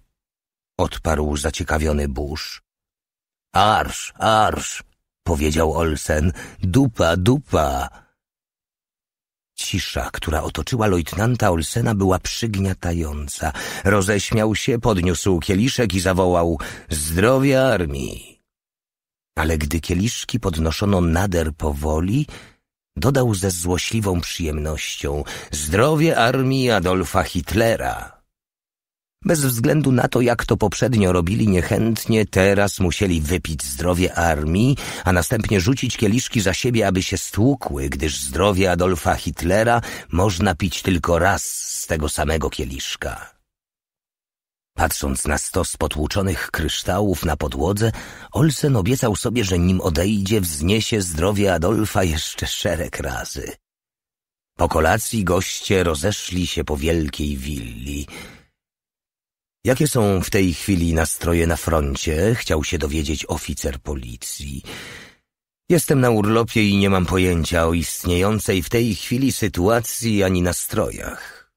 odparł zaciekawiony burz. Arsz, arsz, powiedział Olsen. Dupa, dupa. Cisza, która otoczyła lojtnanta Olsena, była przygniatająca. Roześmiał się, podniósł kieliszek i zawołał Zdrowie armii! Ale gdy kieliszki podnoszono nader powoli, dodał ze złośliwą przyjemnością Zdrowie armii Adolfa Hitlera! Bez względu na to, jak to poprzednio robili niechętnie, teraz musieli wypić zdrowie armii, a następnie rzucić kieliszki za siebie, aby się stłukły, gdyż zdrowie Adolfa Hitlera można pić tylko raz z tego samego kieliszka. Patrząc na stos potłuczonych kryształów na podłodze, Olsen obiecał sobie, że nim odejdzie, wzniesie zdrowie Adolfa jeszcze szereg razy. Po kolacji goście rozeszli się po wielkiej willi – Jakie są w tej chwili nastroje na froncie? Chciał się dowiedzieć oficer policji. Jestem na urlopie i nie mam pojęcia o istniejącej w tej chwili sytuacji ani nastrojach.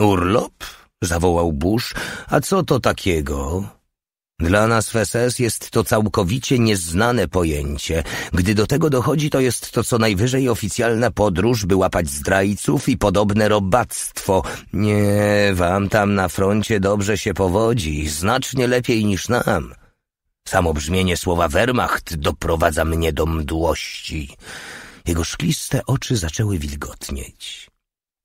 Urlop? zawołał Bush. A co to takiego? Dla nas w SS jest to całkowicie nieznane pojęcie. Gdy do tego dochodzi, to jest to co najwyżej oficjalna podróż, by łapać zdrajców i podobne robactwo. Nie, wam tam na froncie dobrze się powodzi, znacznie lepiej niż nam. Samo brzmienie słowa Wehrmacht doprowadza mnie do mdłości. Jego szkliste oczy zaczęły wilgotnieć.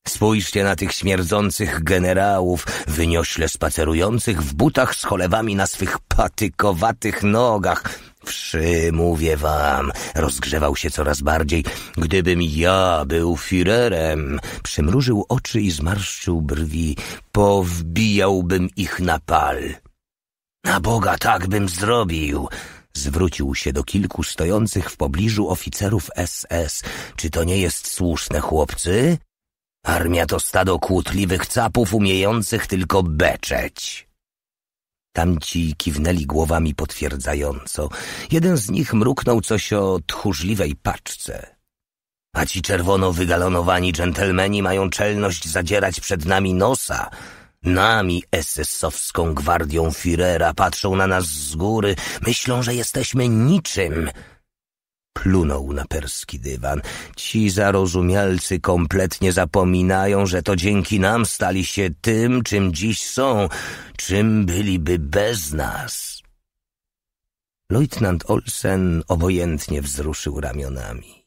Spójrzcie na tych śmierdzących generałów, wyniośle spacerujących w butach z cholewami na swych patykowatych nogach. Wszy, mówię wam, rozgrzewał się coraz bardziej. Gdybym ja był firerem, przymrużył oczy i zmarszczył brwi, powbijałbym ich na pal. Na Boga, tak bym zrobił! Zwrócił się do kilku stojących w pobliżu oficerów SS. Czy to nie jest słuszne, chłopcy? Armia to stado kłótliwych capów umiejących tylko beczeć. Tamci kiwnęli głowami potwierdzająco. Jeden z nich mruknął coś o tchórzliwej paczce. A ci czerwono wygalonowani dżentelmeni mają czelność zadzierać przed nami nosa. Nami, SS-owską gwardią Firera, patrzą na nas z góry, myślą, że jesteśmy niczym. Plunął na perski dywan. Ci zarozumialcy kompletnie zapominają, że to dzięki nam stali się tym, czym dziś są, czym byliby bez nas. Leutnant Olsen obojętnie wzruszył ramionami.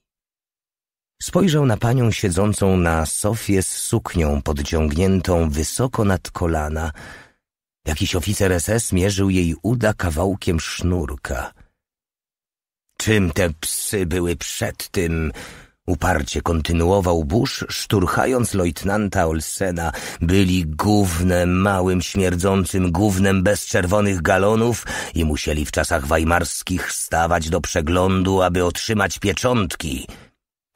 Spojrzał na panią siedzącą na sofie z suknią podciągniętą wysoko nad kolana. Jakiś oficer SS mierzył jej uda kawałkiem sznurka – Czym te psy były przed tym? Uparcie kontynuował Bush, szturchając lojtnanta Olsena. Byli gównem, małym, śmierdzącym gównem bez czerwonych galonów i musieli w czasach weimarskich stawać do przeglądu, aby otrzymać pieczątki.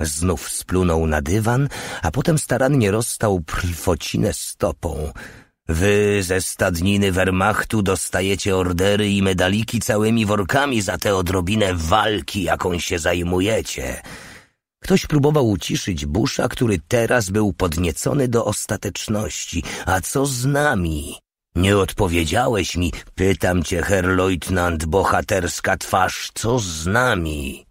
Znów splunął na dywan, a potem starannie rozstał prwifocinę stopą. Wy ze stadniny Wehrmachtu dostajecie ordery i medaliki całymi workami za tę odrobinę walki, jaką się zajmujecie. Ktoś próbował uciszyć Busza, który teraz był podniecony do ostateczności. A co z nami? Nie odpowiedziałeś mi, pytam cię, herr Leutnant, bohaterska twarz, co z nami?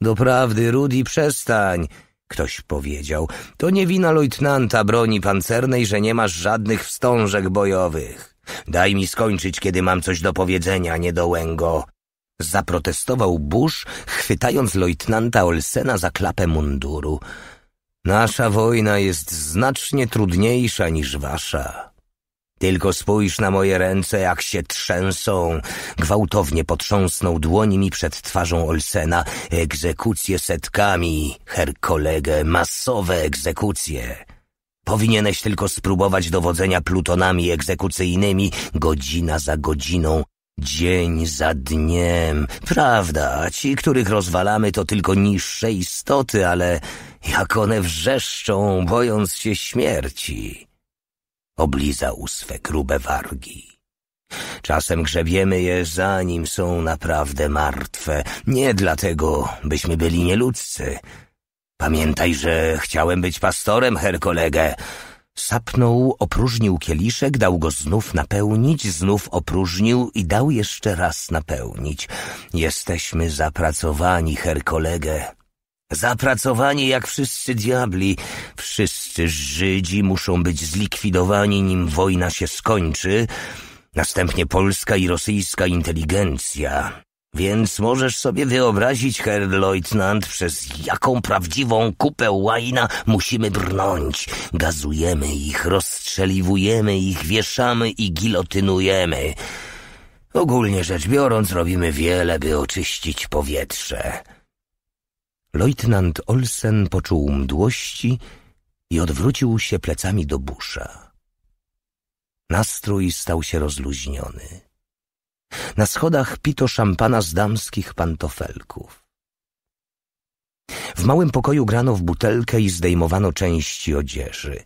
Doprawdy, Rudy, przestań. Ktoś powiedział, to nie wina lojtnanta broni pancernej, że nie masz żadnych wstążek bojowych. Daj mi skończyć, kiedy mam coś do powiedzenia, niedołęgo. Zaprotestował Bush, chwytając lojtnanta Olsena za klapę munduru. Nasza wojna jest znacznie trudniejsza niż wasza. Tylko spójrz na moje ręce, jak się trzęsą. Gwałtownie potrząsnął dłońmi przed twarzą Olsena. Egzekucje setkami, her kolegę, masowe egzekucje. Powinieneś tylko spróbować dowodzenia plutonami egzekucyjnymi godzina za godziną, dzień za dniem. Prawda, ci, których rozwalamy, to tylko niższe istoty, ale jak one wrzeszczą, bojąc się śmierci oblizał swe grube wargi. Czasem grzebiemy je, zanim są naprawdę martwe, nie dlatego, byśmy byli nieludzcy. Pamiętaj, że chciałem być pastorem, herkolegę. Sapnął, opróżnił kieliszek, dał go znów napełnić, znów opróżnił i dał jeszcze raz napełnić. Jesteśmy zapracowani, herkolegę. Zapracowanie jak wszyscy diabli, wszyscy Żydzi muszą być zlikwidowani, nim wojna się skończy. Następnie polska i rosyjska inteligencja. Więc możesz sobie wyobrazić, Herr Leutnant, przez jaką prawdziwą kupę łajna musimy brnąć. Gazujemy ich, rozstrzeliwujemy ich, wieszamy i gilotynujemy. Ogólnie rzecz biorąc, robimy wiele, by oczyścić powietrze. Lejtnant Olsen poczuł mdłości i odwrócił się plecami do busza. Nastrój stał się rozluźniony. Na schodach pito szampana z damskich pantofelków. W małym pokoju grano w butelkę i zdejmowano części odzieży.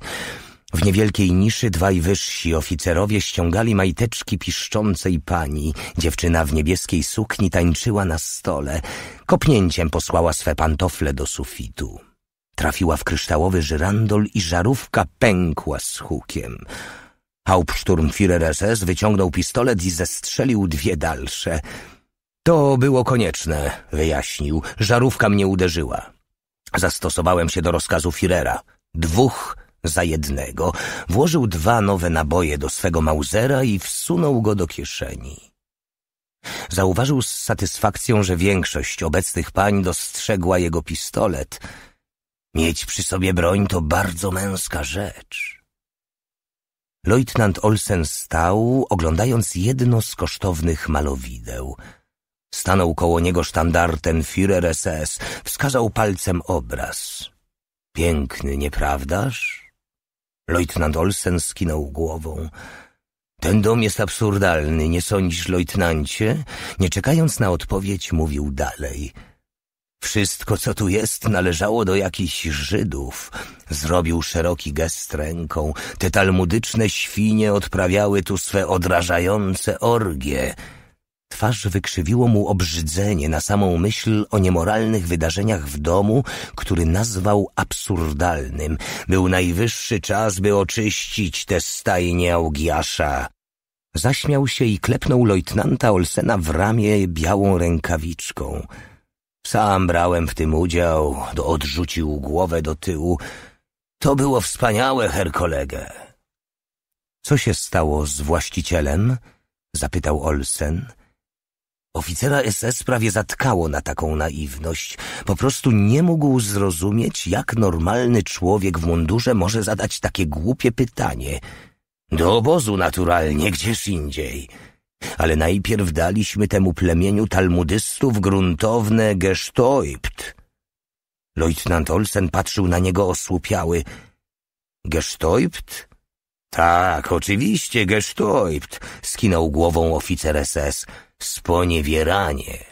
W niewielkiej niszy dwaj wyżsi oficerowie ściągali majteczki piszczącej pani. Dziewczyna w niebieskiej sukni tańczyła na stole. Kopnięciem posłała swe pantofle do sufitu. Trafiła w kryształowy żyrandol i żarówka pękła z hukiem. Hauptsturmführer SS wyciągnął pistolet i zestrzelił dwie dalsze. To było konieczne, wyjaśnił. Żarówka mnie uderzyła. Zastosowałem się do rozkazu Firera. Dwóch za jednego, włożył dwa nowe naboje do swego Mausera i wsunął go do kieszeni. Zauważył z satysfakcją, że większość obecnych pań dostrzegła jego pistolet. Mieć przy sobie broń to bardzo męska rzecz. Leutnant Olsen stał, oglądając jedno z kosztownych malowideł. Stanął koło niego sztandarten Führer SS, wskazał palcem obraz. Piękny, nieprawdaż? Lejtnant Olsen skinął głową. Ten dom jest absurdalny, nie sądzisz, lejtnancie? Nie czekając na odpowiedź, mówił dalej. Wszystko, co tu jest, należało do jakichś Żydów. Zrobił szeroki gest ręką. Te talmudyczne świnie odprawiały tu swe odrażające orgie. Twarz wykrzywiło mu obrzydzenie na samą myśl o niemoralnych wydarzeniach w domu, który nazwał absurdalnym. Był najwyższy czas, by oczyścić te stajnie Augiasza. Zaśmiał się i klepnął lojtnanta Olsena w ramię białą rękawiczką. Sam brałem w tym udział, do odrzucił głowę do tyłu. To było wspaniałe, her kolegę. Co się stało z właścicielem? zapytał Olsen. Oficera SS prawie zatkało na taką naiwność. Po prostu nie mógł zrozumieć, jak normalny człowiek w mundurze może zadać takie głupie pytanie. Do obozu naturalnie, gdzieś indziej. Ale najpierw daliśmy temu plemieniu talmudystów gruntowne gesztoipt. Leutnant Olsen patrzył na niego osłupiały. Gesztoipt? Tak, oczywiście, Gestäupt, skinął głową oficer SS. Sponiewieranie.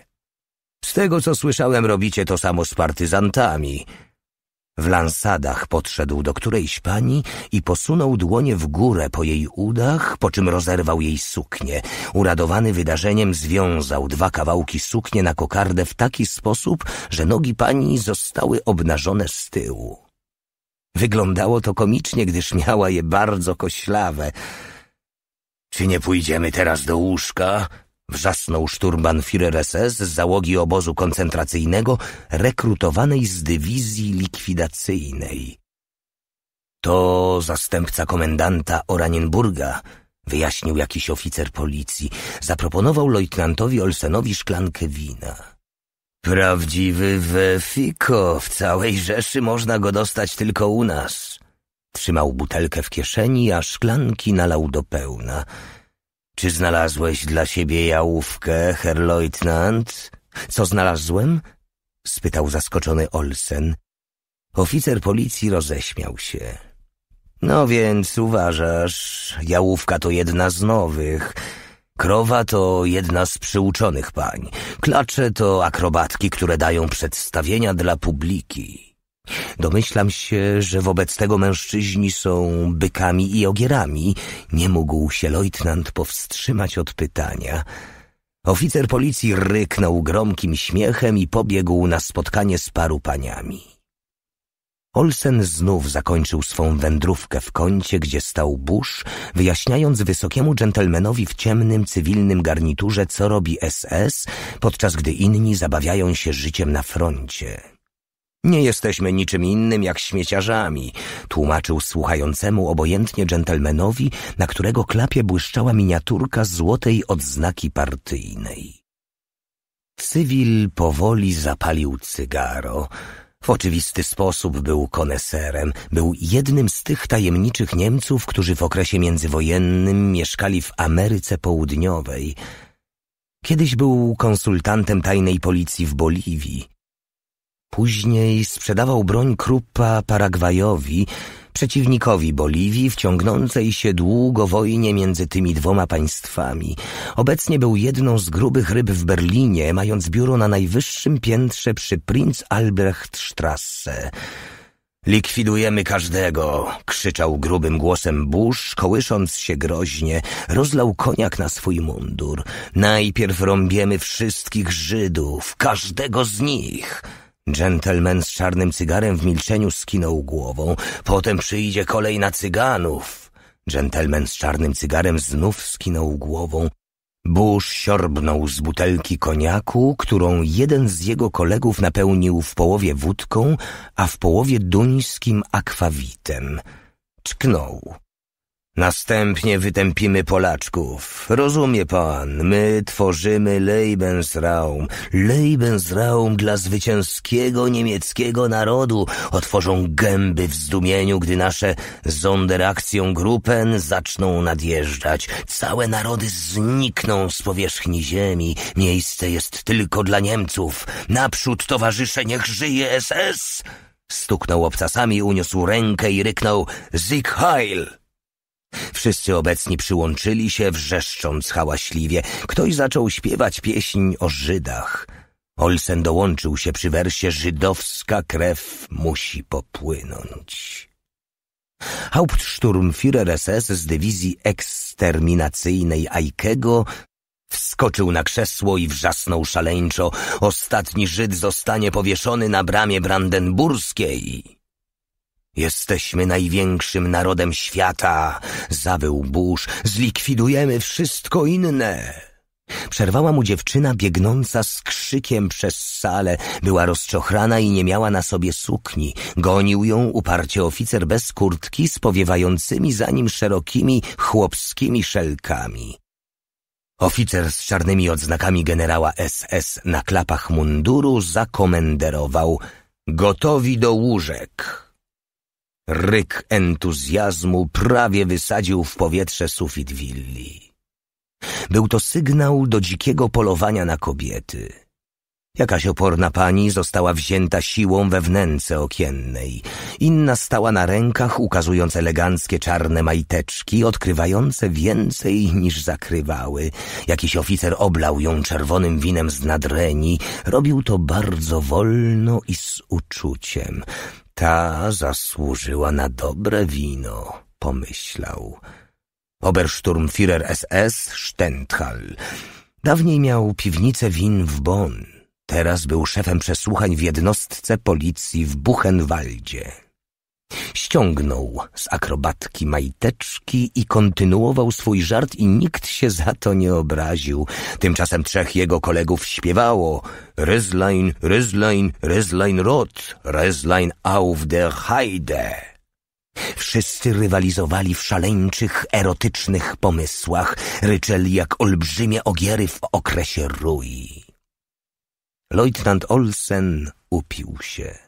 Z tego, co słyszałem, robicie to samo z partyzantami. W lansadach podszedł do którejś pani i posunął dłonie w górę po jej udach, po czym rozerwał jej suknię. Uradowany wydarzeniem związał dwa kawałki suknie na kokardę w taki sposób, że nogi pani zostały obnażone z tyłu. Wyglądało to komicznie, gdyż miała je bardzo koślawe. Czy nie pójdziemy teraz do łóżka? Wrzasnął szturban Führer SS z załogi obozu koncentracyjnego rekrutowanej z dywizji likwidacyjnej. To zastępca komendanta Oranienburga, wyjaśnił jakiś oficer policji. Zaproponował lejtnantowi Olsenowi szklankę wina. Prawdziwy wefiko, w całej Rzeszy można go dostać tylko u nas. Trzymał butelkę w kieszeni, a szklanki nalał do pełna. Czy znalazłeś dla siebie jałówkę, herr Leutnant? Co znalazłem? spytał zaskoczony Olsen. Oficer policji roześmiał się. No więc uważasz, jałówka to jedna z nowych, Krowa to jedna z przyuczonych pań. Klacze to akrobatki, które dają przedstawienia dla publiki. Domyślam się, że wobec tego mężczyźni są bykami i ogierami. Nie mógł się lejtnant powstrzymać od pytania. Oficer policji ryknął gromkim śmiechem i pobiegł na spotkanie z paru paniami. Olsen znów zakończył swą wędrówkę w kącie, gdzie stał Bush, wyjaśniając wysokiemu dżentelmenowi w ciemnym cywilnym garniturze, co robi SS, podczas gdy inni zabawiają się życiem na froncie. Nie jesteśmy niczym innym jak śmieciarzami, tłumaczył słuchającemu obojętnie dżentelmenowi, na którego klapie błyszczała miniaturka złotej odznaki partyjnej. Cywil powoli zapalił cygaro. W oczywisty sposób był koneserem, był jednym z tych tajemniczych Niemców, którzy w okresie międzywojennym mieszkali w Ameryce Południowej. Kiedyś był konsultantem tajnej policji w Boliwii. Później sprzedawał broń Krupa Paragwajowi, przeciwnikowi Boliwii w ciągnącej się długo wojnie między tymi dwoma państwami. Obecnie był jedną z grubych ryb w Berlinie, mając biuro na najwyższym piętrze przy Prinz Albrecht Strasse. Likwidujemy każdego! krzyczał grubym głosem burz, kołysząc się groźnie. Rozlał koniak na swój mundur. Najpierw rąbiemy wszystkich Żydów, każdego z nich! Dżentelmen z czarnym cygarem w milczeniu skinął głową. Potem przyjdzie kolej na cyganów. Dżentelmen z czarnym cygarem znów skinął głową. Burz siorbnął z butelki koniaku, którą jeden z jego kolegów napełnił w połowie wódką, a w połowie duńskim akwawitem. Czknął. Następnie wytępimy Polaczków. Rozumie pan, my tworzymy Lebensraum. Lebensraum dla zwycięskiego niemieckiego narodu. Otworzą gęby w zdumieniu, gdy nasze Zonderakcją Gruppen zaczną nadjeżdżać. Całe narody znikną z powierzchni ziemi. Miejsce jest tylko dla Niemców. Naprzód towarzysze, niech żyje SS! Stuknął obcasami, uniósł rękę i ryknął Sieg Heil! Wszyscy obecni przyłączyli się, wrzeszcząc hałaśliwie. Ktoś zaczął śpiewać pieśń o Żydach. Olsen dołączył się przy wersie Żydowska krew musi popłynąć. Hauptsturmführer SS z dywizji eksterminacyjnej Aikego Wskoczył na krzesło i wrzasnął szaleńczo. Ostatni Żyd zostanie powieszony na bramie brandenburskiej. Jesteśmy największym narodem świata, zawył burz, zlikwidujemy wszystko inne. Przerwała mu dziewczyna biegnąca z krzykiem przez salę. Była rozczochrana i nie miała na sobie sukni. Gonił ją uparcie oficer bez kurtki z powiewającymi za nim szerokimi, chłopskimi szelkami. Oficer z czarnymi odznakami generała SS na klapach munduru zakomenderował – gotowi do łóżek. Ryk entuzjazmu prawie wysadził w powietrze sufit willi. Był to sygnał do dzikiego polowania na kobiety. Jakaś oporna pani została wzięta siłą we wnęce okiennej, inna stała na rękach, ukazując eleganckie czarne majteczki, odkrywające więcej niż zakrywały. Jakiś oficer oblał ją czerwonym winem z nadreni, robił to bardzo wolno i z uczuciem. Ta zasłużyła na dobre wino, pomyślał. Obersturmführer SS Stendhal. Dawniej miał piwnicę win w Bonn. Teraz był szefem przesłuchań w jednostce policji w Buchenwaldzie. Ściągnął z akrobatki majteczki i kontynuował swój żart i nikt się za to nie obraził. Tymczasem trzech jego kolegów śpiewało Ryslein, Ryslein, Ryslein Rot, Ryslein auf der Heide. Wszyscy rywalizowali w szaleńczych, erotycznych pomysłach, ryczeli jak olbrzymie ogiery w okresie rui. Leutnant Olsen upił się.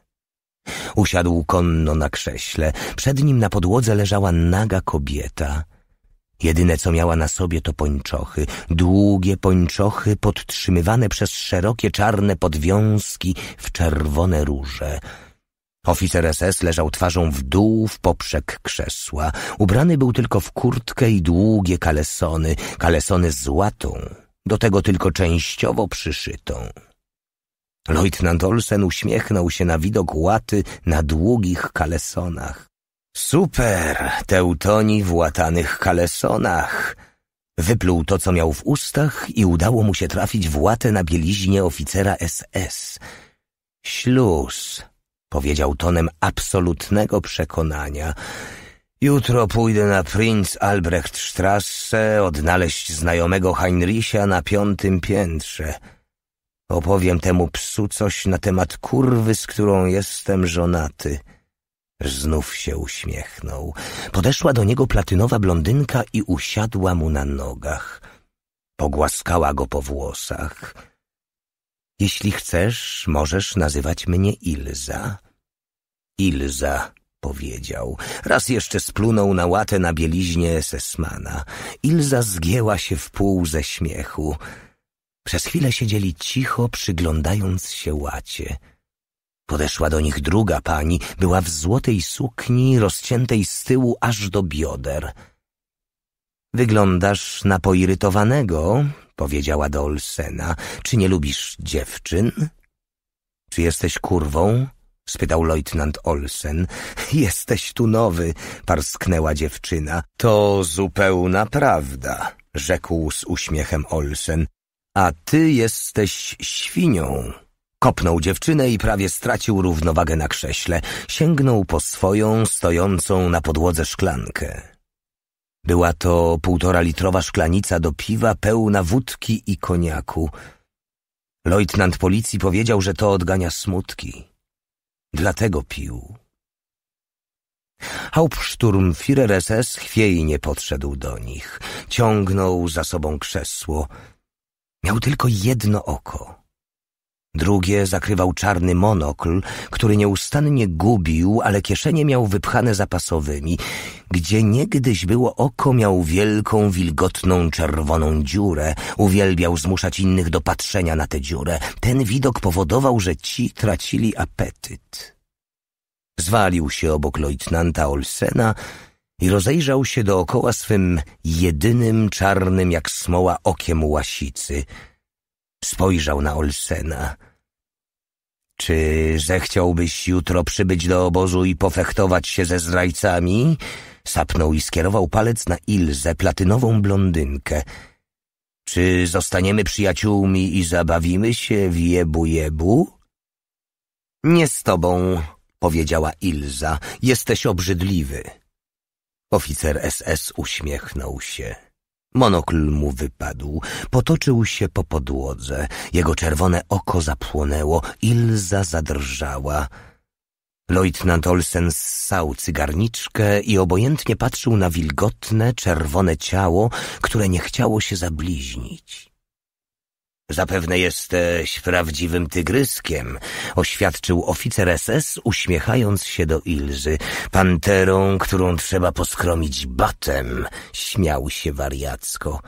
Usiadł konno na krześle. Przed nim na podłodze leżała naga kobieta. Jedyne, co miała na sobie, to pończochy. Długie pończochy podtrzymywane przez szerokie czarne podwiązki w czerwone róże. Oficer SS leżał twarzą w dół w poprzek krzesła. Ubrany był tylko w kurtkę i długie kalesony, kalesony z łatą, do tego tylko częściowo przyszytą. Leutnant Olsen uśmiechnął się na widok łaty na długich kalesonach. Super, teutoni w łatanych kalesonach! Wypluł to, co miał w ustach i udało mu się trafić w łatę na bieliźnie oficera SS. Śluz, powiedział tonem absolutnego przekonania. Jutro pójdę na Prinz Albrecht Strasse odnaleźć znajomego Heinricha na piątym piętrze. Opowiem temu psu coś na temat kurwy, z którą jestem żonaty. Znów się uśmiechnął. Podeszła do niego platynowa blondynka i usiadła mu na nogach. Pogłaskała go po włosach. Jeśli chcesz, możesz nazywać mnie Ilza. Ilza, powiedział. Raz jeszcze splunął na łatę na bieliźnie Sesmana. Ilza zgięła się w pół ze śmiechu. Przez chwilę siedzieli cicho, przyglądając się łacie. Podeszła do nich druga pani, była w złotej sukni, rozciętej z tyłu aż do bioder. Wyglądasz na poirytowanego, powiedziała do Olsena. Czy nie lubisz dziewczyn? Czy jesteś kurwą? spytał lejtnant Olsen. Jesteś tu nowy, parsknęła dziewczyna. To zupełna prawda, rzekł z uśmiechem Olsen. A ty jesteś świnią. Kopnął dziewczynę i prawie stracił równowagę na krześle. Sięgnął po swoją, stojącą na podłodze szklankę. Była to półtora litrowa szklanica do piwa pełna wódki i koniaku. Lejtnant policji powiedział, że to odgania smutki. Dlatego pił. Hauptsturm SS chwiejnie podszedł do nich. Ciągnął za sobą krzesło – Miał tylko jedno oko. Drugie zakrywał czarny monokl, który nieustannie gubił, ale kieszenie miał wypchane zapasowymi. Gdzie niegdyś było oko, miał wielką, wilgotną, czerwoną dziurę. Uwielbiał zmuszać innych do patrzenia na tę dziurę. Ten widok powodował, że ci tracili apetyt. Zwalił się obok lejtnanta Olsena, i rozejrzał się dookoła swym jedynym czarnym jak smoła okiem łasicy. Spojrzał na Olsena. Czy zechciałbyś jutro przybyć do obozu i pofechtować się ze zdrajcami? Sapnął i skierował palec na Ilzę, platynową blondynkę. Czy zostaniemy przyjaciółmi i zabawimy się w jebu-jebu? Nie z tobą, powiedziała Ilza. Jesteś obrzydliwy. Oficer SS uśmiechnął się. Monokl mu wypadł, potoczył się po podłodze, jego czerwone oko zapłonęło, Ilza zadrżała. Leutnant Olsen ssał cygarniczkę i obojętnie patrzył na wilgotne, czerwone ciało, które nie chciało się zabliźnić. Zapewne jesteś prawdziwym tygryskiem, oświadczył oficer SS, uśmiechając się do Ilży. Panterą, którą trzeba poskromić batem, śmiał się wariacko.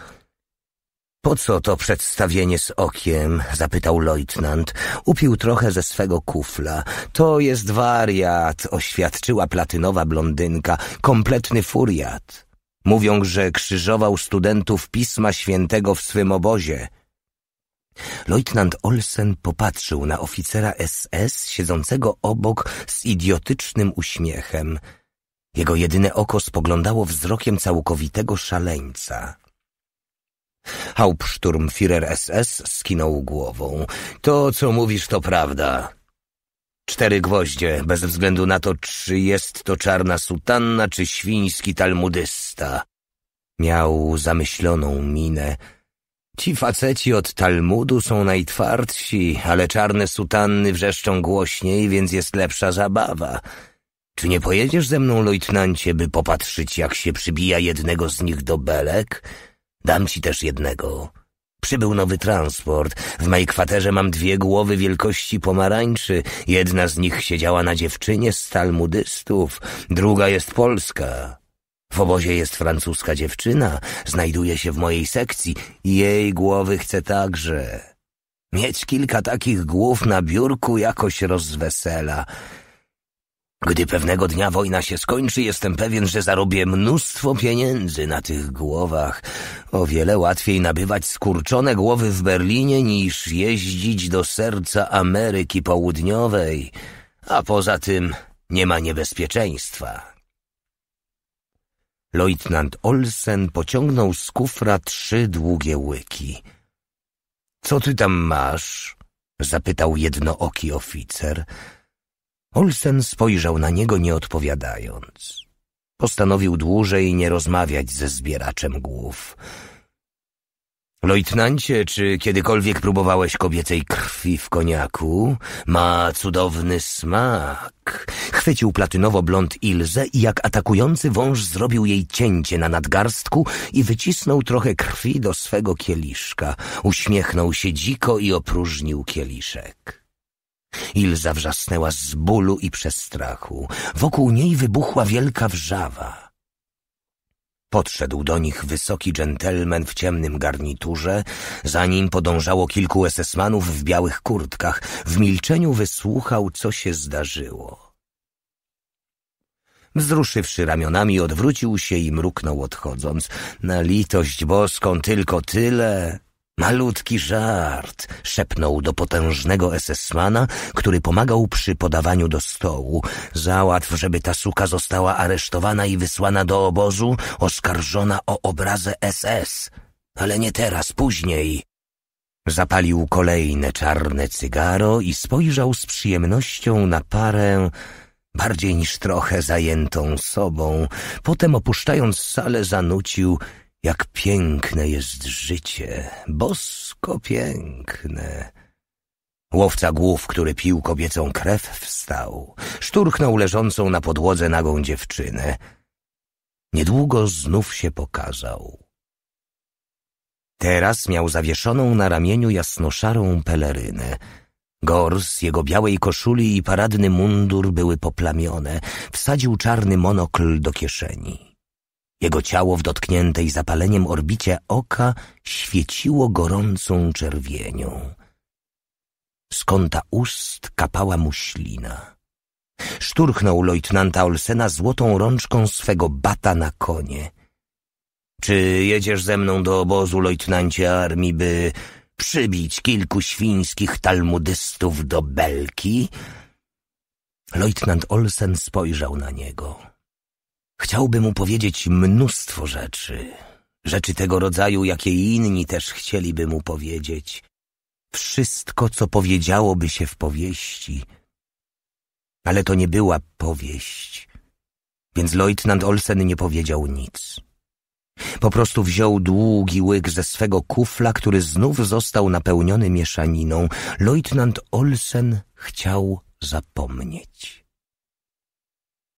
Po co to przedstawienie z okiem? zapytał lejtnant. Upił trochę ze swego kufla. To jest wariat, oświadczyła platynowa blondynka, kompletny furiat. Mówią, że krzyżował studentów Pisma Świętego w swym obozie. Leutnant Olsen popatrzył na oficera SS siedzącego obok z idiotycznym uśmiechem. Jego jedyne oko spoglądało wzrokiem całkowitego szaleńca. Hauptsturmführer SS skinął głową. To, co mówisz, to prawda. Cztery gwoździe, bez względu na to, czy jest to czarna sutanna, czy świński talmudysta. Miał zamyśloną minę, Ci faceci od Talmudu są najtwardsi, ale czarne sutanny wrzeszczą głośniej, więc jest lepsza zabawa. Czy nie pojedziesz ze mną, lojtnancie, by popatrzyć, jak się przybija jednego z nich do belek? Dam ci też jednego. Przybył nowy transport. W mojej kwaterze mam dwie głowy wielkości pomarańczy. Jedna z nich siedziała na dziewczynie z talmudystów, druga jest polska. W obozie jest francuska dziewczyna, znajduje się w mojej sekcji i jej głowy chcę także. Mieć kilka takich głów na biurku jakoś rozwesela. Gdy pewnego dnia wojna się skończy, jestem pewien, że zarobię mnóstwo pieniędzy na tych głowach. O wiele łatwiej nabywać skurczone głowy w Berlinie niż jeździć do serca Ameryki Południowej. A poza tym nie ma niebezpieczeństwa, Leutnant Olsen pociągnął z kufra trzy długie łyki. Co ty tam masz? zapytał jednooki oficer. Olsen spojrzał na niego nie odpowiadając. Postanowił dłużej nie rozmawiać ze zbieraczem głów. Lojtnancie, czy kiedykolwiek próbowałeś kobiecej krwi w koniaku? Ma cudowny smak. Chwycił platynowo blond Ilze i jak atakujący wąż zrobił jej cięcie na nadgarstku i wycisnął trochę krwi do swego kieliszka. Uśmiechnął się dziko i opróżnił kieliszek. Ilza wrzasnęła z bólu i przestrachu. Wokół niej wybuchła wielka wrzawa. Podszedł do nich wysoki dżentelmen w ciemnym garniturze, za nim podążało kilku esesmanów w białych kurtkach. W milczeniu wysłuchał, co się zdarzyło. Wzruszywszy ramionami, odwrócił się i mruknął odchodząc. Na litość boską tylko tyle. Malutki żart, szepnął do potężnego esesmana, który pomagał przy podawaniu do stołu. Załatw, żeby ta suka została aresztowana i wysłana do obozu, oskarżona o obrazę SS. Ale nie teraz, później. Zapalił kolejne czarne cygaro i spojrzał z przyjemnością na parę bardziej niż trochę zajętą sobą. Potem opuszczając salę zanucił – jak piękne jest życie, bosko piękne. Łowca głów, który pił kobiecą krew, wstał. Szturchnął leżącą na podłodze nagą dziewczynę. Niedługo znów się pokazał. Teraz miał zawieszoną na ramieniu jasnoszarą pelerynę. Gors, jego białej koszuli i paradny mundur były poplamione. Wsadził czarny monokl do kieszeni. Jego ciało w dotkniętej zapaleniem orbicie oka świeciło gorącą czerwienią. Z kąta ust kapała mu ślina. Szturchnął lejtnanta Olsena złotą rączką swego bata na konie. Czy jedziesz ze mną do obozu, lejtnancie armii, by przybić kilku świńskich talmudystów do belki? Lejtnant Olsen spojrzał na niego. Chciałby mu powiedzieć mnóstwo rzeczy, rzeczy tego rodzaju, jakie inni też chcieliby mu powiedzieć. Wszystko, co powiedziałoby się w powieści. Ale to nie była powieść, więc lejtnant Olsen nie powiedział nic. Po prostu wziął długi łyk ze swego kufla, który znów został napełniony mieszaniną. Lejtnant Olsen chciał zapomnieć.